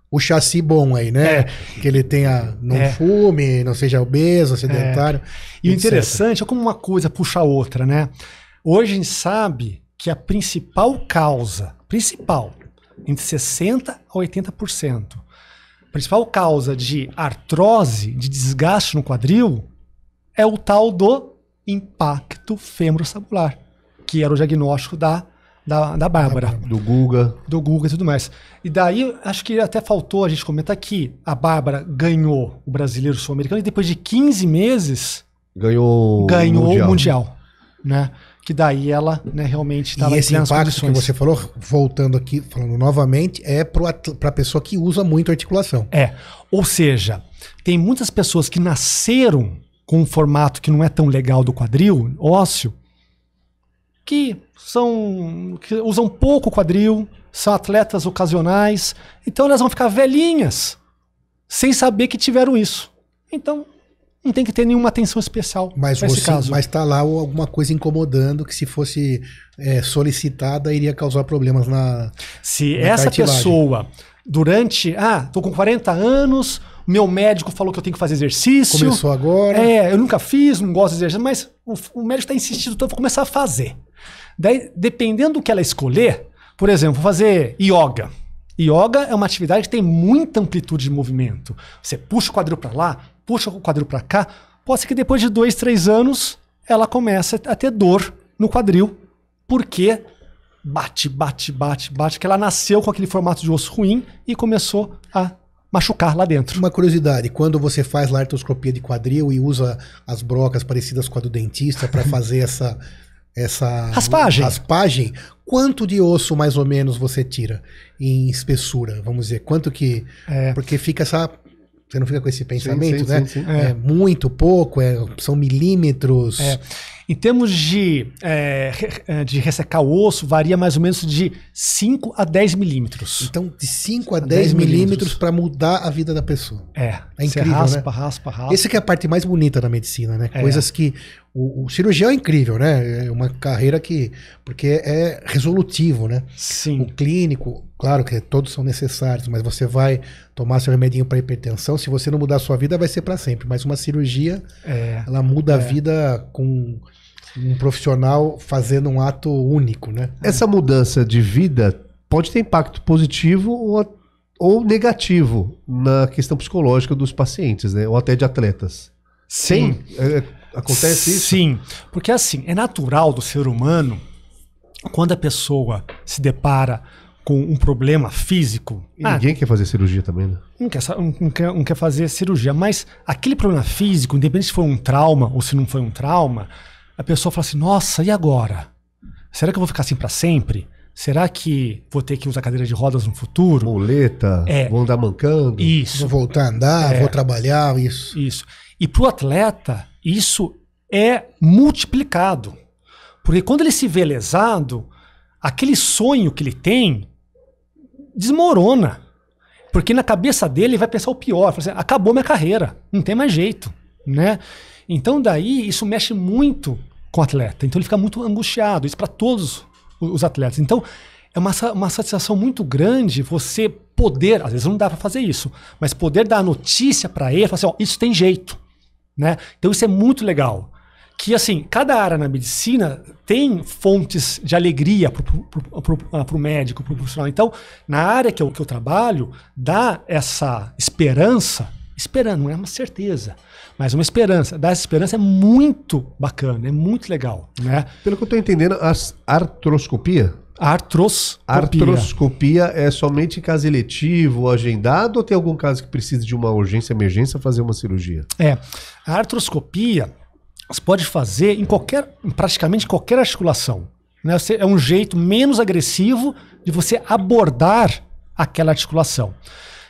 Speaker 2: o chassi bom aí, né? É. Que ele tenha, não é. fume, não seja obeso, sedentário. É. E o interessante é como uma coisa puxa a outra,
Speaker 3: né? Hoje a gente sabe que a principal causa, principal, entre 60% a 80%, a principal causa de artrose, de desgaste no quadril, é o tal do impacto fêmuro que era o diagnóstico da da, da Bárbara.
Speaker 1: Do Guga.
Speaker 3: Do Guga e tudo mais. E daí, acho que até faltou a gente comentar que a Bárbara ganhou o brasileiro sul-americano e depois de 15 meses.
Speaker 1: Ganhou,
Speaker 3: ganhou o Mundial. mundial
Speaker 2: né? Que
Speaker 3: daí ela né, realmente estava em esse impacto condições. que você
Speaker 2: falou, voltando aqui, falando novamente, é para a pessoa que usa muito articulação. É. Ou seja, tem muitas
Speaker 3: pessoas que nasceram com um formato que não é tão legal do quadril, ósseo, que são que usam pouco quadril, são atletas ocasionais, então elas vão ficar velhinhas sem saber que tiveram isso. Então não tem que ter nenhuma atenção especial
Speaker 2: mas caso. Mas está lá alguma coisa incomodando que se fosse é, solicitada iria causar problemas na se na essa cartilagem. pessoa durante ah estou com 40 anos meu médico falou que eu tenho
Speaker 3: que fazer exercício. Começou agora. É, eu nunca fiz, não gosto de exercício, mas o, o médico está insistindo, então eu vou começar a fazer. Daí, dependendo do que ela escolher, por exemplo, fazer yoga. Yoga é uma atividade que tem muita amplitude de movimento. Você puxa o quadril para lá, puxa o quadril para cá. Pode ser que depois de dois, três anos, ela começa a ter dor no quadril, porque bate, bate, bate, bate, que ela nasceu com aquele
Speaker 2: formato de osso ruim e começou a machucar lá dentro. Uma curiosidade, quando você faz artroscopia de quadril e usa as brocas parecidas com a do dentista para fazer essa essa raspagem. raspagem, quanto de osso mais ou menos você tira em espessura, vamos dizer, quanto que é. porque fica essa você não fica com esse pensamento, sim, né? sim, né? Sim, é. é. muito pouco, é, são milímetros. É.
Speaker 3: Em termos de, é, é, de ressecar o osso, varia mais ou menos de 5 a 10 milímetros.
Speaker 2: Então, de 5 a 10, 10 milímetros para mudar a vida da pessoa. É. É incrível. Você raspa, né? raspa, raspa. Essa que é a parte mais bonita da medicina, né? É. Coisas que o, o, cirurgião é incrível, né? É uma carreira que. Porque é resolutivo, né? Sim. O clínico, claro que todos são necessários, mas você vai tomar seu remedinho para hipertensão. Se você não mudar a sua vida, vai ser para sempre. Mas uma cirurgia, é, ela muda é. a vida com um profissional fazendo um ato único, né?
Speaker 1: Essa mudança de vida pode ter impacto positivo ou, ou negativo na questão psicológica dos pacientes, né? Ou até de atletas. Sim. Sim. É, Acontece isso? Sim, porque assim, é natural
Speaker 3: do ser humano, quando a pessoa se depara com um problema físico.
Speaker 1: E ah, ninguém ah, quer fazer cirurgia também, né?
Speaker 3: Não quer, não, quer, não quer fazer cirurgia, mas aquele problema físico, independente se foi um trauma ou se não foi um trauma, a pessoa fala assim: nossa, e agora? Será que eu vou ficar assim para sempre? Será que vou ter que usar cadeira de rodas no futuro?
Speaker 1: Moleta?
Speaker 3: é, vou andar mancando. Isso. Vou voltar a andar, é, vou trabalhar, isso. Isso. E para o atleta, isso é multiplicado. Porque quando ele se vê lesado, aquele sonho que ele tem desmorona. Porque na cabeça dele ele vai pensar o pior, assim, acabou minha carreira, não tem mais jeito, né? Então daí isso mexe muito com o atleta. Então ele fica muito angustiado, isso para todos os atletas. Então é uma, uma satisfação muito grande você poder, às vezes não dá para fazer isso, mas poder dar a notícia para ele, falar assim, ó, isso tem jeito. Né? Então isso é muito legal. Que assim, cada área na medicina tem fontes de alegria para o ah, médico, para o profissional. Então, na área que eu, que eu trabalho, dá essa esperança esperando, não é uma certeza, mas uma esperança. dá essa esperança é muito bacana, é muito legal,
Speaker 1: né? Pelo que eu estou entendendo, a artroscopia Artroscopia. Artroscopia é somente caso eletivo, agendado, ou tem algum caso que precise de uma urgência, emergência, fazer uma cirurgia?
Speaker 3: É. A artroscopia você pode fazer em qualquer, em praticamente qualquer articulação. Né? É um jeito menos agressivo de você abordar aquela articulação.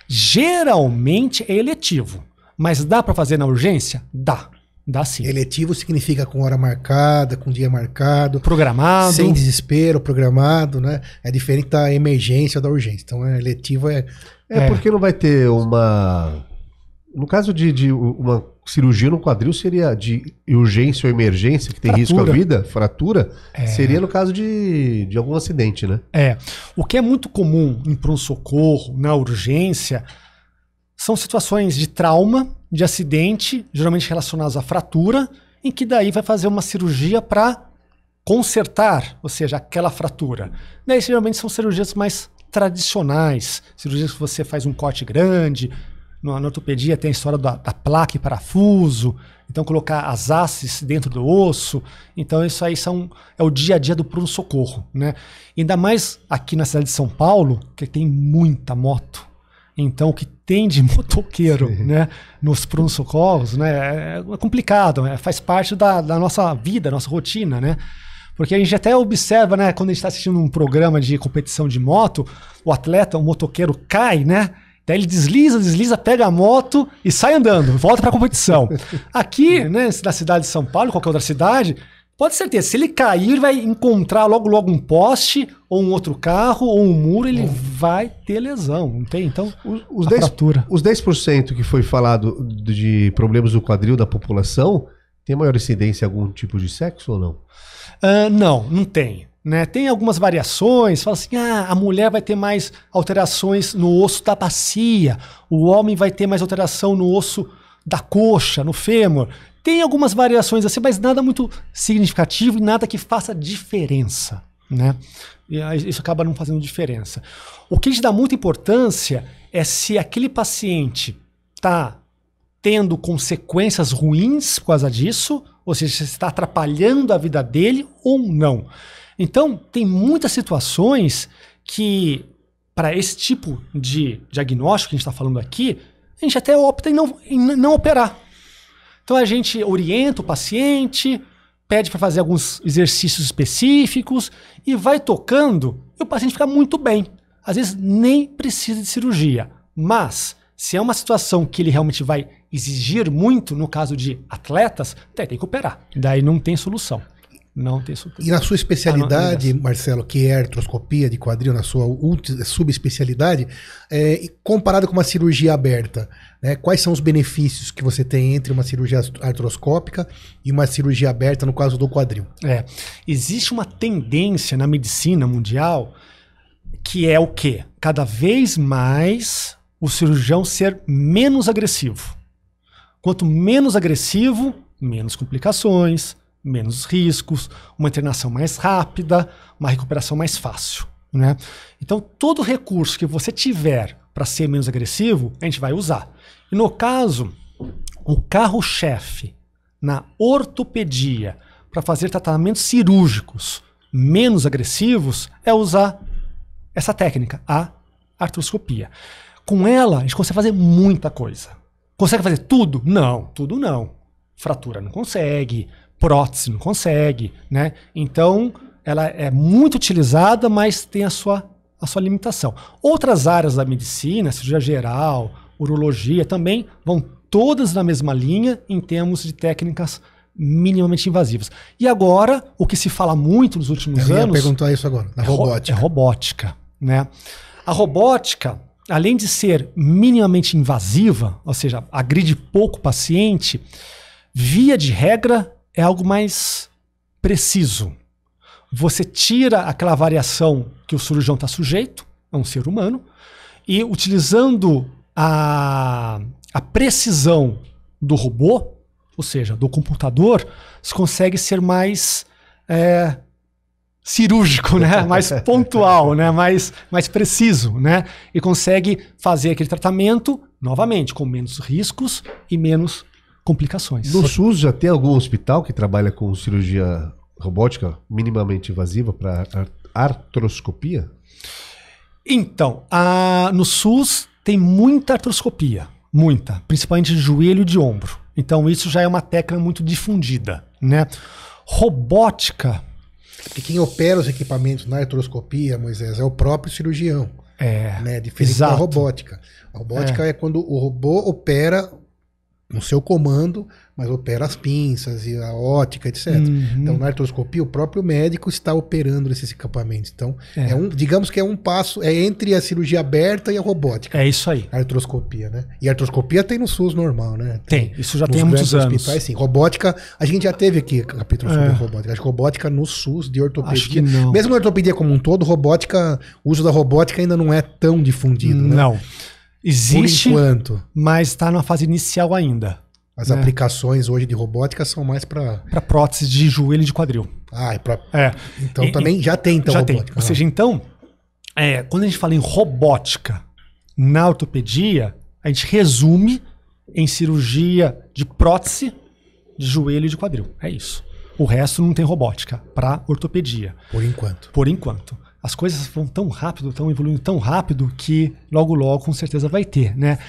Speaker 3: Geralmente é eletivo, mas dá para
Speaker 2: fazer na urgência? Dá. Dá sim. Eletivo significa com hora marcada, com dia marcado. Programado. Sem desespero, programado, né? É diferente da emergência da urgência. Então, é, eletivo é. É, é. porque não vai ter uma. No caso de, de
Speaker 1: uma cirurgia no quadril seria de urgência ou emergência, que tem fratura. risco à vida, fratura, é. seria no caso de, de algum acidente, né?
Speaker 3: É. O que é muito comum em pronto-socorro, na urgência, são situações de trauma, de acidente, geralmente relacionados à fratura, em que daí vai fazer uma cirurgia para consertar, ou seja, aquela fratura. Daí geralmente são cirurgias mais tradicionais, cirurgias que você faz um corte grande, na, ortopedia tem a história da, da, placa e parafuso, então colocar as haces dentro do osso, então isso aí são, é o dia a dia do pronto-socorro, né? Ainda mais aqui na cidade de São Paulo, que tem muita moto, então, o que tem de motoqueiro né, nos pronto-socorros né, é, é complicado, né, faz parte da, da, nossa vida, nossa rotina, né? Porque a gente até observa, né, quando a gente está assistindo um programa de competição de moto, o atleta, o motoqueiro cai, né? Daí ele desliza, desliza, pega a moto e sai andando, volta para a competição. Aqui, né, na cidade de São Paulo, qualquer outra cidade, Pode ser certeza, se ele cair, vai encontrar logo logo um poste, ou um outro carro, ou um muro, ele vai ter lesão, não tem? Então, os, os, 10,
Speaker 1: os 10% que foi falado de problemas do quadril da população, tem maior incidência em algum tipo de sexo ou não? Uh,
Speaker 3: não, não tem. Né? Tem algumas variações, fala assim: ah, a mulher vai ter mais alterações no osso da bacia, o homem vai ter mais alteração no osso da coxa, no fêmur. Tem algumas variações assim, mas nada muito significativo e nada que faça diferença. Né? Isso acaba não fazendo diferença. O que a gente dá muita importância é se aquele paciente está tendo consequências ruins por causa disso, ou seja, se está atrapalhando a vida dele ou não. Então, tem muitas situações que, para esse tipo de diagnóstico que a gente está falando aqui, a gente até opta em não, em não operar. Então a gente orienta o paciente, pede para fazer alguns exercícios específicos e vai tocando e o paciente fica muito bem. Às vezes nem precisa de cirurgia, mas se é uma situação que ele realmente vai exigir muito, no caso de atletas, até tem que operar. Daí não tem solução não tem
Speaker 2: superior. E na sua ah, é especialidade, Marcelo, que é a artroscopia de quadril, na sua subespecialidade, é, comparado com uma cirurgia aberta, né, quais são os benefícios que você tem entre uma cirurgia artroscópica e uma cirurgia aberta, no caso do quadril?
Speaker 3: É, existe uma tendência na medicina mundial que é o quê? Cada vez mais o cirurgião ser menos agressivo. Quanto menos agressivo, menos complicações, menos riscos, uma internação mais rápida, uma recuperação mais fácil. Né? Então, todo recurso que você tiver para ser menos agressivo, a gente vai usar. E no caso, o carro-chefe na ortopedia para fazer tratamentos cirúrgicos menos agressivos é usar essa técnica, a artroscopia. Com ela, a gente consegue fazer muita coisa. Consegue fazer tudo? Não, tudo não. Fratura não consegue, prótese, não consegue, né? Então, ela é muito utilizada, mas tem a sua, a sua limitação. Outras áreas da medicina, cirurgia geral, urologia, também vão todas na mesma linha em termos de técnicas minimamente invasivas. E agora, o que se fala muito nos últimos Eu anos. Eu perguntar isso agora, na é robótica. Ro é robótica, né? A robótica, além de ser minimamente invasiva, ou seja, agride pouco o paciente, via de regra, é algo mais preciso. Você tira aquela variação que o cirurgião está sujeito, é um ser humano, e utilizando a, a precisão do robô, ou seja, do computador, se consegue ser mais é, cirúrgico, né? mais pontual, né? mais, mais preciso, né? E consegue fazer aquele tratamento novamente com menos riscos e menos complicações. No SUS
Speaker 1: já tem algum hospital que trabalha com cirurgia robótica minimamente invasiva para artroscopia? Então, a, no SUS tem muita artroscopia, muita, principalmente de joelho e de ombro.
Speaker 2: Então isso já é uma técnica muito difundida, né? Robótica. Porque quem opera os equipamentos na artroscopia, Moisés, é o próprio cirurgião. É. Né? Diferente exato. da robótica. A robótica é. é quando o robô opera no seu comando, mas opera as pinças e a ótica, etc. Uhum. Então, na artroscopia, o próprio médico está operando nesses equipamentos. Então, é. é. um, digamos que é um passo, é entre a cirurgia aberta e a robótica. É isso aí. A artroscopia, né? E a artroscopia tem no SUS normal, né? Tem, tem. isso já Nos tem muitos anos. Hospitais, sim. Robótica, a gente já teve aqui capítulo sobre é. robótica. Acho que robótica no SUS de ortopedia. Mesmo na ortopedia como um todo, robótica, o uso da robótica ainda não é tão difundido, né? Não. Existe, por enquanto. mas está na fase inicial ainda. As né? aplicações hoje de robótica são mais para para próteses de joelho e de quadril. Ah, é é. Então e, também e, já tem então já robótica. Tem. Ou né? seja, então,
Speaker 3: é, quando a gente fala em robótica na ortopedia, a gente resume em cirurgia de prótese de joelho e de quadril. É isso. O resto não tem robótica para ortopedia. Por enquanto. Por enquanto as coisas vão tão rápido, estão evoluindo tão rápido que logo logo com certeza vai ter, né?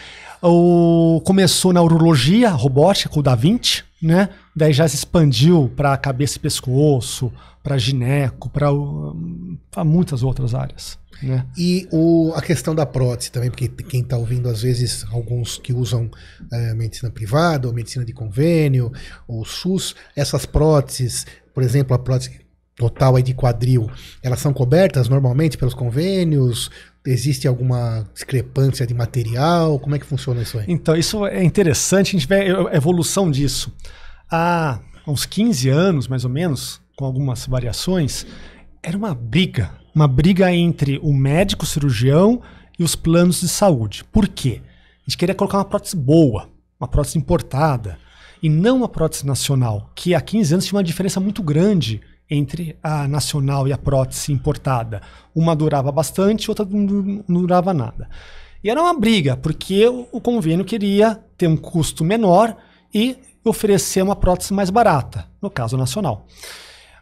Speaker 3: O, começou na urologia robótica o Da Vinci, né? Daí já se expandiu para cabeça e pescoço, para
Speaker 2: gineco, para hum, muitas outras áreas. Né? E o, a questão da prótese também, porque quem está ouvindo, às vezes, alguns que usam é, medicina privada ou medicina de convênio ou SUS, essas próteses, por exemplo, a prótese total aí de quadril, elas são cobertas normalmente pelos convênios? Existe alguma discrepância de material? Como é que funciona isso aí?
Speaker 3: Então, isso é interessante, a gente vê a evolução disso. Há uns 15 anos, mais ou menos, com algumas variações, era uma briga. Uma briga entre o médico cirurgião e os planos de saúde. Por quê? A gente queria colocar uma prótese boa, uma prótese importada, e não uma prótese nacional, que há 15 anos tinha uma diferença muito grande entre a nacional e a prótese importada. Uma durava bastante, outra não durava nada. E era uma briga, porque o convênio queria ter um custo menor e oferecer uma prótese mais barata, no caso nacional.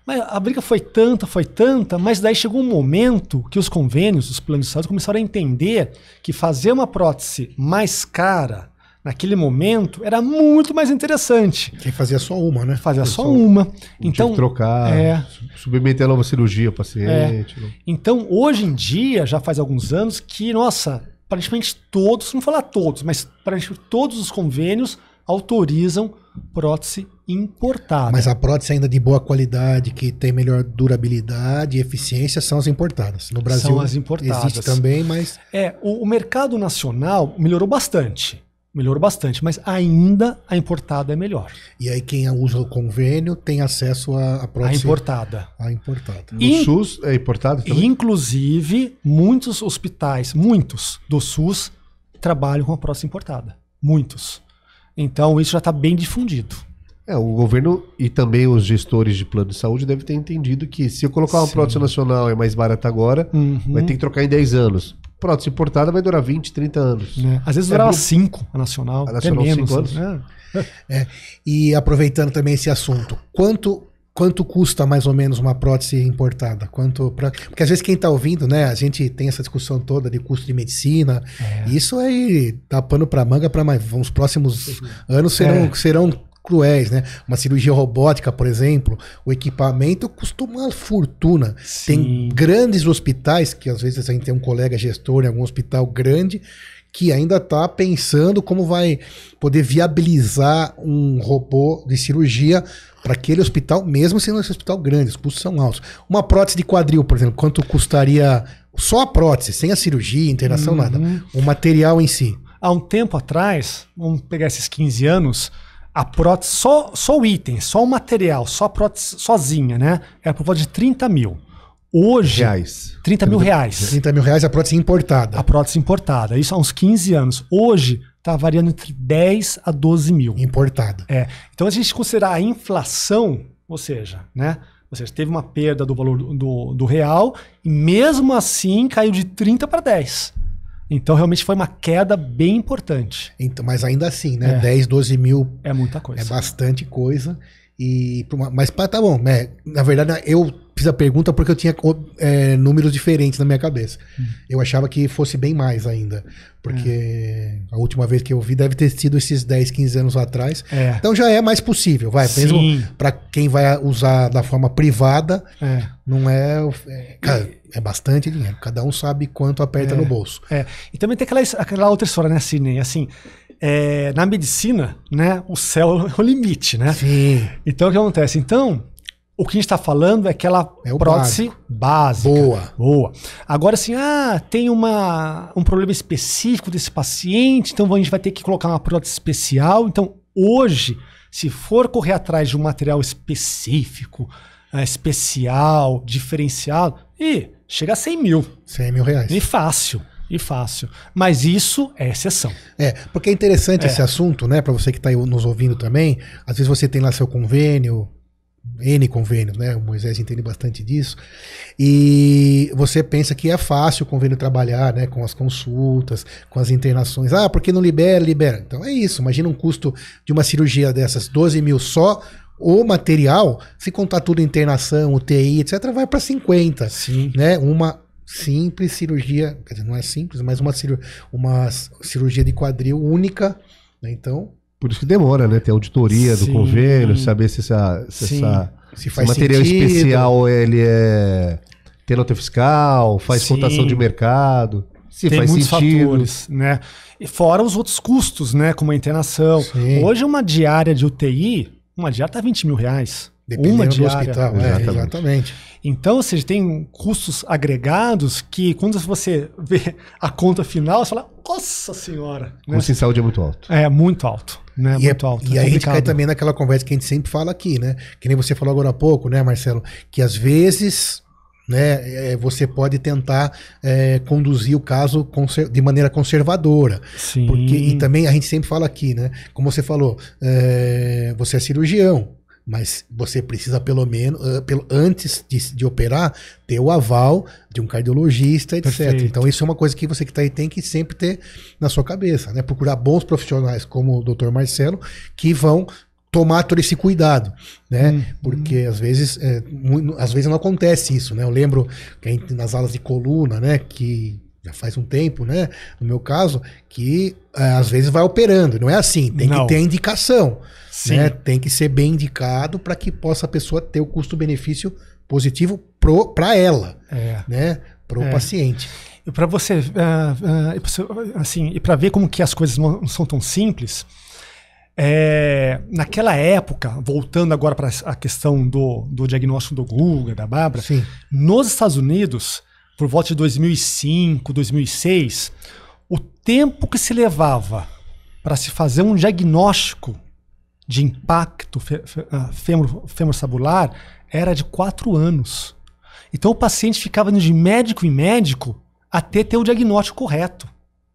Speaker 3: Mas a briga foi tanta, foi tanta, mas daí chegou um momento que os convênios, os planos de saúde começaram a entender que fazer uma prótese mais cara naquele momento era muito mais interessante. Quem fazia só uma, né? Fazia só, só uma. Então trocar, é,
Speaker 1: submeter a uma cirurgia paciente. É. Né?
Speaker 3: Então, hoje em dia, já faz alguns anos que, nossa, praticamente todos, não falar todos, mas praticamente todos os convênios autorizam prótese importada. Mas a
Speaker 2: prótese ainda de boa qualidade, que tem melhor durabilidade e eficiência, são as importadas. No Brasil são as importadas. existe também, mas...
Speaker 3: É, o, o mercado nacional melhorou bastante. Melhorou bastante, mas ainda a
Speaker 2: importada é melhor. E aí quem usa o convênio tem acesso à, à próxima... A importada. A importada. No In...
Speaker 3: SUS
Speaker 1: é importado também?
Speaker 3: Inclusive, muitos
Speaker 2: hospitais, muitos
Speaker 3: do SUS, trabalham com a próxima importada. Muitos. Então isso já está
Speaker 1: bem difundido. É, o governo e também os gestores de plano de saúde devem ter entendido que se eu colocar uma Sim. prótese nacional é mais barata agora, uhum. vai ter que trocar em 10 anos prótese importada vai durar 20, 30 anos. É. Às vezes é durava 5 é, a nacional. A nacional, até menos, anos.
Speaker 2: Né? É. E aproveitando também esse assunto, quanto quanto custa mais ou menos uma prótese importada? Quanto pra... Porque às vezes quem está ouvindo, né, a gente tem essa discussão toda de custo de medicina. É. Isso aí tá pano para manga para mais. Os próximos anos serão, é. serão cruéis, né? Uma cirurgia robótica, por exemplo, o equipamento custa uma fortuna. Sim. Tem grandes hospitais, que às vezes a gente tem um colega gestor em algum hospital grande, que ainda está pensando como vai poder viabilizar um robô de cirurgia para aquele hospital, mesmo sendo esse hospital grande, os custos são altos. Uma prótese de quadril, por exemplo, quanto custaria só a prótese, sem a cirurgia, interação, uhum. nada, o material em si? Há um tempo atrás, vamos pegar esses 15 anos,
Speaker 3: a prótese, só, só o item, só o material, só a prótese sozinha, né? Era por volta de 30 mil. Hoje. Reais. 30 mil reais. 30 mil reais a prótese importada. A prótese importada. Isso há uns 15 anos. Hoje está variando entre 10 a 12 mil. Importada. É. Então a gente considerar a inflação, ou seja, né? Ou seja, teve uma perda do valor do, do real e mesmo assim caiu de 30 para 10.
Speaker 2: Então, realmente foi uma queda bem importante. Então, mas ainda assim, né? É. 10, 12 mil. É muita coisa. É bastante coisa. E, mas tá bom, né? Na verdade, né, eu fiz a pergunta porque eu tinha é, números diferentes na minha cabeça. Hum. Eu achava que fosse bem mais ainda. Porque é. a última vez que eu vi deve ter sido esses 10, 15 anos atrás. É. Então já é mais possível, vai. Sim. Mesmo para quem vai usar da forma privada, é. não é. é cara, é bastante dinheiro. Cada um sabe quanto aperta é, no bolso. É.
Speaker 3: E também tem aquela, aquela outra história, né, Sidney? Assim, é, na medicina, né, o céu é o limite, né? Sim. Então, o que acontece? Então, o que a gente está falando é aquela é prótese básico. básica. Boa. Boa. Agora, assim, ah, tem uma, um problema específico desse paciente, então a gente vai ter que colocar uma prótese especial. Então, hoje, se for correr atrás de um material específico, é, especial, diferenciado, e chega a 100 mil. 100 mil reais. E fácil. E fácil.
Speaker 2: Mas isso é exceção. É, porque é interessante é. esse assunto, né? Para você que está nos ouvindo também. Às vezes você tem lá seu convênio, N convênio né? O Moisés entende bastante disso. E você pensa que é fácil o convênio trabalhar, né? Com as consultas, com as internações. Ah, porque não libera? Libera. Então é isso. Imagina um custo de uma cirurgia dessas, 12 mil só o material, se contar tudo internação, UTI, etc, vai para 50, Sim. né? Uma simples cirurgia, quer dizer, não é simples, mas uma cirurgia, uma cirurgia de quadril única, né? Então,
Speaker 1: por isso que demora, né? Ter auditoria Sim. do governo, saber se essa, se, essa, se material sentido. especial ele é ter nota fiscal, faz Sim. cotação de mercado. Se tem faz muitos sentido.
Speaker 3: fatores, né? E fora os outros custos, né? Como a internação. Sim. Hoje uma diária de UTI uma diária está 20 mil reais. Dependendo uma diária. hospital, né? exatamente. exatamente. Então, ou seja, tem custos agregados que quando você vê a conta
Speaker 2: final, você fala,
Speaker 3: nossa senhora. O né? custo né? em saúde é muito
Speaker 1: alto.
Speaker 2: É, muito alto. Né? E é muito é, alto. E é a gente cai também naquela conversa que a gente sempre fala aqui, né? Que nem você falou agora há pouco, né, Marcelo? Que às vezes né? É, você pode tentar é, conduzir o caso de maneira conservadora. Sim. Porque, e também a gente sempre fala aqui, né? Como você falou, é, você é cirurgião, mas você precisa pelo menos, ah, antes de, de, operar, ter o aval de um cardiologista, etc. Perfeito. Então isso é uma coisa que você que está aí tem que sempre ter na sua cabeça, né? Procurar bons profissionais como o Dr. Marcelo, que vão tomar todo esse cuidado, né? Hum, Porque hum. às vezes, é, às vezes não acontece isso, né? Eu lembro que gente, nas aulas de coluna, né? Que já faz um tempo, né? No meu caso, que é, às vezes vai operando. Não é assim. Tem não. que ter indicação, Sim. né? Tem que ser bem indicado para que possa a pessoa ter o custo-benefício positivo para ela, é. né? Para o é. paciente para você uh, uh,
Speaker 3: assim e para ver como que as coisas não são tão simples é, naquela época, voltando agora para a questão do, do diagnóstico do Guga, da Bárbara, nos Estados Unidos, por volta de 2005, 2006, o tempo que se levava para se fazer um diagnóstico de impacto ah, fêmur-sabular era de quatro anos. Então o paciente ficava indo de médico em médico até ter o diagnóstico correto.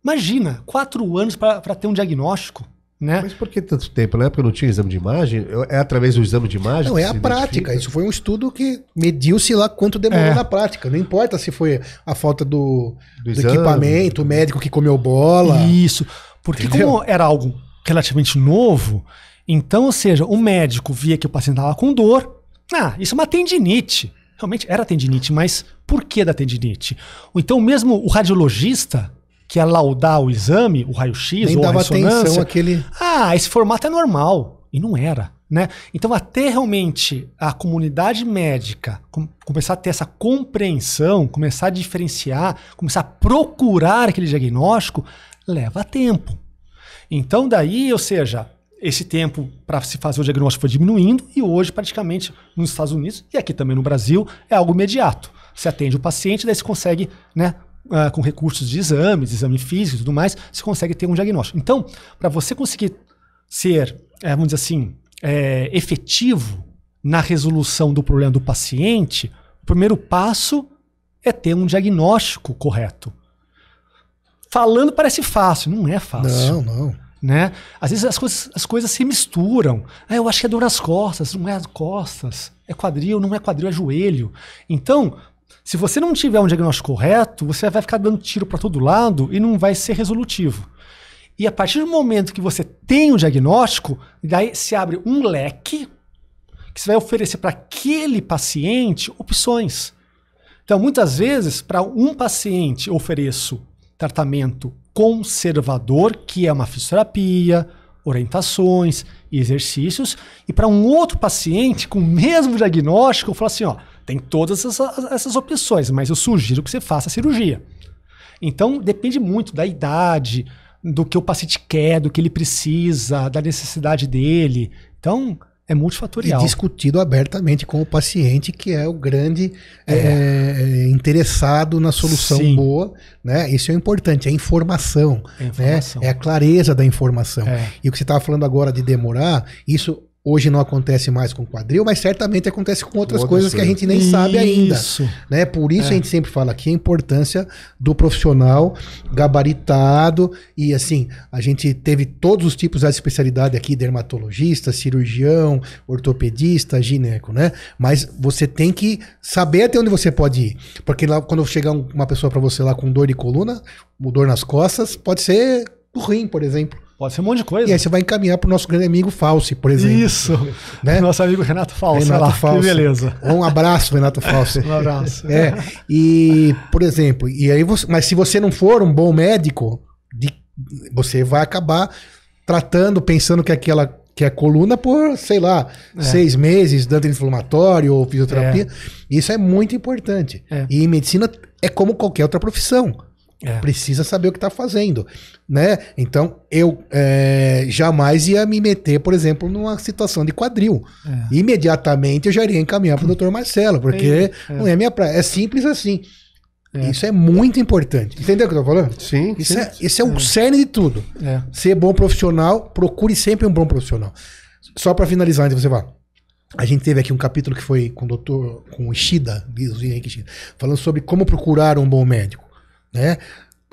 Speaker 3: Imagina, quatro anos para ter um diagnóstico.
Speaker 1: Né? Mas por que tanto tempo? Na época não tinha exame de imagem? É através do exame de imagem? Não, é a prática. Identifica? Isso
Speaker 2: foi um estudo que mediu-se lá quanto demorou é. na prática. Não importa se foi a falta do, do, do equipamento, o médico que comeu bola. Isso. Porque Entendeu? como era algo relativamente novo,
Speaker 3: então, ou seja, o médico via que o paciente estava com dor. Ah, isso é uma tendinite. Realmente era tendinite, mas por que da tendinite? então mesmo o radiologista que é laudar o exame, o raio-x ou dava a ressonância. àquele... Ah, esse formato é normal. E não era. Né? Então, até realmente a comunidade médica com, começar a ter essa compreensão, começar a diferenciar, começar a procurar aquele diagnóstico, leva tempo. Então, daí, ou seja, esse tempo para se fazer o diagnóstico foi diminuindo e hoje, praticamente, nos Estados Unidos e aqui também no Brasil, é algo imediato. Você atende o paciente, daí você consegue né, uh, com recursos de exames, exame físico e tudo mais, você consegue ter um diagnóstico. Então, para você conseguir ser, é, vamos dizer assim, é, efetivo na resolução do problema do paciente, o primeiro passo é ter um diagnóstico correto. Falando parece fácil, não é fácil. Não, não. Né? Às vezes as coisas, as coisas se misturam. Ah, eu acho que é dor nas costas, não é as costas. É quadril, não é quadril, é joelho. Então, se você não tiver um diagnóstico correto, você vai ficar dando tiro para todo lado e não vai ser resolutivo. E a partir do momento que você tem o diagnóstico, daí se abre um leque que você vai oferecer para aquele paciente opções. Então, muitas vezes, para um paciente, eu ofereço tratamento conservador, que é uma fisioterapia, orientações, e exercícios, e para um outro paciente com o mesmo diagnóstico, eu falo assim, ó, tem todas essas, essas opções, mas eu sugiro que você faça a cirurgia. Então, depende muito da idade, do que o paciente quer, do que ele precisa, da necessidade dele.
Speaker 2: Então, é multifatorial. E discutido abertamente com o paciente, que é o grande é. É, interessado na solução Sim. boa. Né? Isso é importante, é a informação. É, a né? informação. Né? é a clareza da informação. É. E o que você estava falando agora de demorar, isso Hoje não acontece mais com quadril, mas certamente acontece com outras Outra coisas coisa. que a gente nem isso. sabe ainda. Né? Por isso é. a gente sempre fala aqui a importância do profissional gabaritado. E assim, a gente teve todos os tipos de especialidade aqui: dermatologista, cirurgião, ortopedista, gineco, né? Mas você tem que saber até onde você pode ir. Porque lá, quando chegar uma pessoa para você lá com dor de coluna, dor nas costas, pode ser ruim, por exemplo. Pode ser um monte de coisa. E aí você vai encaminhar para o nosso grande amigo Falsi, por exemplo. Isso. Né? Nosso amigo Renato Falsi. Renato Falsi. Que beleza. Um abraço, Renato Falsi. um abraço. É. E, por exemplo, e aí você, mas se você não for um bom médico, de, você vai acabar tratando, pensando que aquela que é coluna por, sei lá, é. seis meses, dando inflamatório ou fisioterapia. É. Isso é muito importante. É. E medicina é como qualquer outra profissão. É. Precisa saber o que está fazendo, né? Então, eu é, jamais ia me meter, por exemplo, numa situação de quadril. É. Imediatamente eu já iria encaminhar para o doutor Marcelo, porque é. não é minha praia. É simples assim. É. Isso é muito importante. Entendeu o que eu estou falando? Sim. Isso, sim. É, é o é. cerne de tudo. Ser bom profissional, procure sempre um bom profissional. Só para finalizar, antes você vai. A gente teve aqui um capítulo que foi com o doutor, com o Ishida, falando sobre como procurar um bom médico né?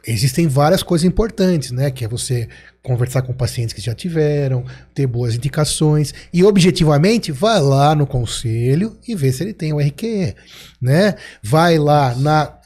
Speaker 2: Existem várias coisas importantes, né? Que é você conversar com pacientes que já tiveram, ter boas indicações e objetivamente vai lá no conselho e vê se ele tem o RQE, né? Vai lá na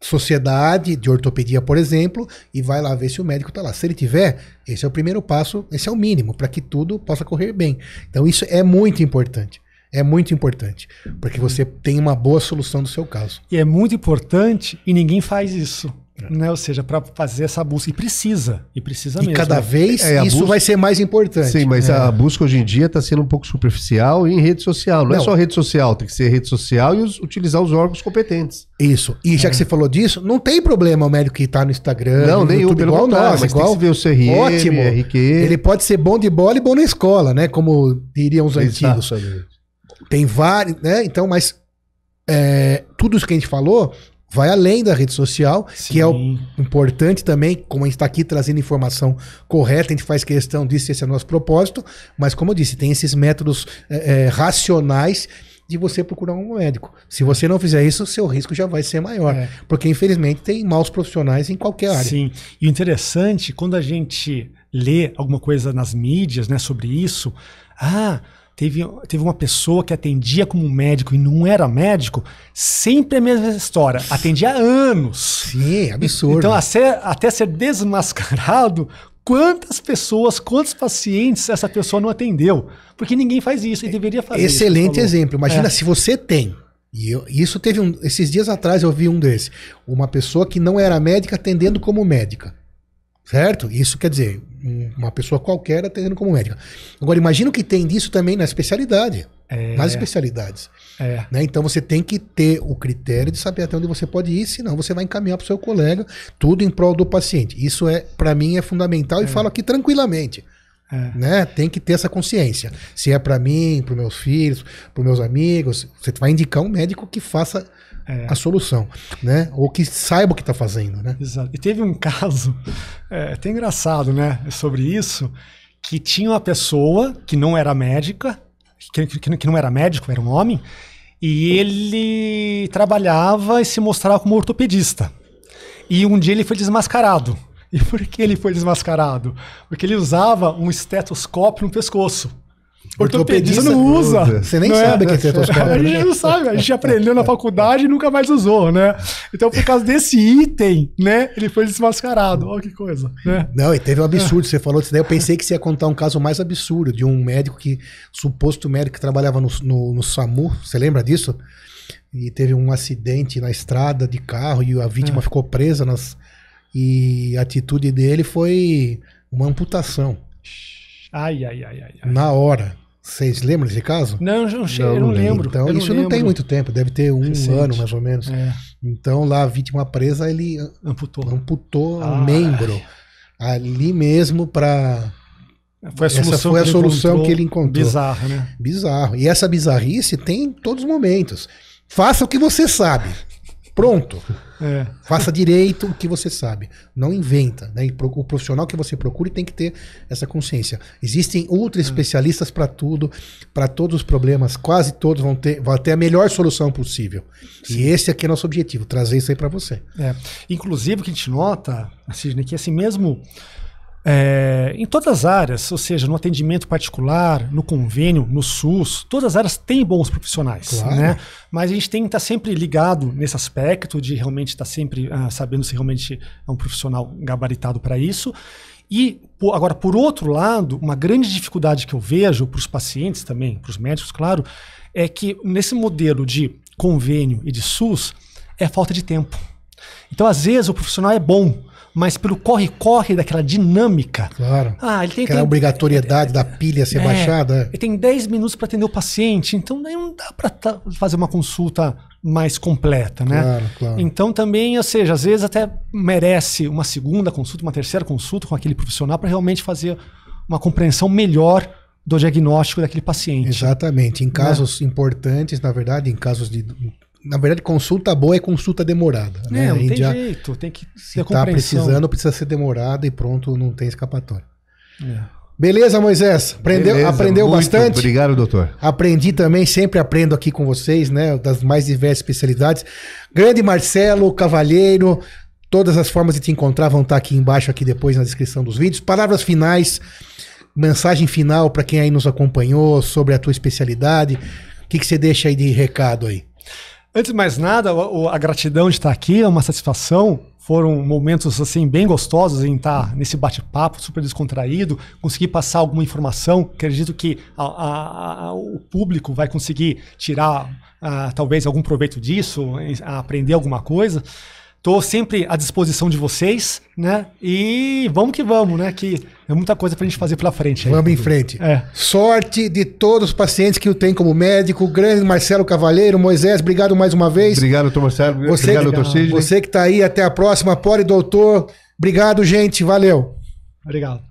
Speaker 2: sociedade de ortopedia, por exemplo, e vai lá ver se o médico está lá. Se ele tiver, esse é o primeiro passo, esse é o mínimo para que tudo possa correr bem. Então isso é muito importante é muito importante, porque você tem uma boa solução do seu caso. E é muito importante e ninguém faz isso.
Speaker 3: É. Né? Ou seja, para fazer essa busca. E precisa. E precisa e mesmo. E cada vez é, isso busca... vai ser
Speaker 2: mais importante. Sim, mas é. a busca hoje
Speaker 1: em dia está sendo um pouco superficial em rede social. Não, é Não, é só rede social, tem que ser rede social e os, utilizar os órgãos competentes.
Speaker 2: Isso. E já é. que você falou disso, não tem problema o médico que está no Instagram, não, no YouTube, eu, igual tá, nós. Mas igual ver o CRM, Ótimo. RQ. Ele pode ser bom de bola e bom na escola, né? Como diriam os Exato. antigos. Tem vários, né? Então, mas é, tudo isso que a gente falou vai além da rede social, Sim. que é o importante também, como a gente está aqui trazendo informação correta, a gente faz questão disso, esse é o nosso propósito, mas como eu disse, tem esses métodos é, é, racionais de você procurar um médico. Se você não fizer isso, seu risco já vai ser maior. É. Porque, infelizmente, tem maus profissionais em qualquer área. Sim. E o interessante, quando a gente lê alguma coisa nas mídias né, sobre isso,
Speaker 3: ah, teve, teve uma pessoa que atendia como médico e não era médico, sempre a mesma história. Atendia há anos. Sim, absurdo. Então, até até ser desmascarado, quantas pessoas, quantos pacientes essa pessoa não atendeu? Porque ninguém faz isso e deveria fazer. Excelente isso, exemplo. Imagina é. se
Speaker 2: você tem. E eu, isso teve um, esses dias atrás eu vi um desses. Uma pessoa que não era médica atendendo como médica. Certo? Isso quer dizer, uma pessoa qualquer atendendo como médica. Agora, imagino que tem disso também na especialidade. É. Nas especialidades. É. Né? Então você tem que ter o critério de saber até onde você pode ir, senão você vai encaminhar para o seu colega, tudo em prol do paciente. Isso é, para mim, é fundamental e é. falo aqui tranquilamente. É. Né? Tem que ter essa consciência. Se é para mim, para meus filhos, para meus amigos, você vai indicar um médico que faça é. a solução, né? Ou que saiba o que está fazendo, né? Exato. E teve um caso,
Speaker 3: é até engraçado, né? Sobre isso, que tinha uma pessoa que não era médica, que, que, que não era médico, era um homem, e ele trabalhava e se mostrava como ortopedista. E um dia ele foi desmascarado. E por que ele foi desmascarado? Porque ele usava um estetoscópio no pescoço. Ortopedista, não usa. Você nem é? sabe o é? que é estetoscópio. a gente não sabe, a gente aprendeu na faculdade e nunca mais usou, né? Então, por causa desse item, né, ele foi desmascarado. Olha que coisa. Né?
Speaker 2: Não, e teve um absurdo, você falou disso daí. Né? Eu pensei que você ia contar um caso mais absurdo de um médico que, suposto médico que trabalhava no, no, no SAMU, você lembra disso? E teve um acidente na estrada de carro e a vítima é. ficou presa nas. E a atitude dele foi uma amputação. Ai, ai, ai, ai. ai. Na hora. Vocês lembram desse caso? Não, não, não, eu não lembro. Então, eu isso não, lembro. não tem muito tempo, deve ter um Recente. ano mais ou menos. É. Então, lá a vítima presa, ele amputou, amputou ah. um membro ali mesmo para. Foi a solução, essa foi a solução que ele, que ele encontrou. Bizarro, né? Bizarro. E essa bizarrice tem em todos os momentos. Faça o que você sabe. Pronto. É. Faça direito o que você sabe. Não inventa. Né? O profissional que você procure tem que ter essa consciência. Existem ultra especialistas para tudo, para todos os problemas. Quase todos vão ter, vão ter a melhor solução possível. Sim. E esse aqui é, é nosso objetivo, trazer isso aí para você.
Speaker 3: É. Inclusive, o que a gente nota, Sidney, é que assim mesmo é, em todas as áreas, ou seja, no atendimento particular, no convênio, no SUS, todas as áreas têm bons profissionais, claro. né? Mas a gente tem que estar tá sempre ligado nesse aspecto de realmente estar tá sempre ah, sabendo se realmente é um profissional gabaritado para isso. E por, agora, por outro lado, uma grande dificuldade que eu vejo para os pacientes também, para os médicos, claro, é que nesse modelo de convênio e de SUS é falta de tempo. Então, às vezes, o profissional é bom, mas pelo corre-corre daquela dinâmica. Claro. Ah, ele tem aquela tem, obrigatoriedade é, da pilha ser é, baixada. É. Ele tem 10 minutos para atender o paciente, então não dá para fazer uma consulta mais completa, né? Claro, claro. Então também, ou seja, às vezes até merece uma segunda consulta, uma terceira consulta com aquele profissional para realmente fazer uma compreensão melhor do diagnóstico
Speaker 2: daquele paciente. Exatamente. Em né? casos né? importantes, na verdade, em casos de na verdade, consulta boa é consulta demorada. Né? É, né? não tem já, jeito,
Speaker 3: tem que ser Se tá precisando,
Speaker 2: precisa ser demorada e pronto, não tem escapatória. É. Beleza, Moisés? Aprendeu, Beleza, aprendeu bastante? Obrigado, doutor. Aprendi também, sempre aprendo aqui com vocês, né? Das mais diversas especialidades. Grande Marcelo, Cavalheiro, todas as formas de te encontrar vão estar aqui embaixo, aqui depois na descrição dos vídeos. Palavras finais, mensagem final para quem aí nos acompanhou sobre a tua especialidade. O que, que você deixa aí de recado aí?
Speaker 3: Antes de mais nada, a gratidão de estar aqui é uma satisfação. Foram momentos assim bem gostosos em estar nesse bate-papo super descontraído, conseguir passar alguma informação. Acredito que a, a, a, o público vai conseguir tirar ah, talvez algum proveito disso, aprender alguma coisa. Tô sempre à disposição de vocês, né? E vamos que vamos, né? Que é muita coisa pra gente fazer pela frente. Aí. Vamos em frente.
Speaker 2: É. Sorte de todos os pacientes que o tem como médico. Grande Marcelo Cavaleiro, Moisés, obrigado mais uma vez. Obrigado, doutor Marcelo. Você, obrigado, doutor Cid. Ah. Você que tá aí, até a próxima. Pode, doutor. Obrigado, gente. Valeu. Obrigado.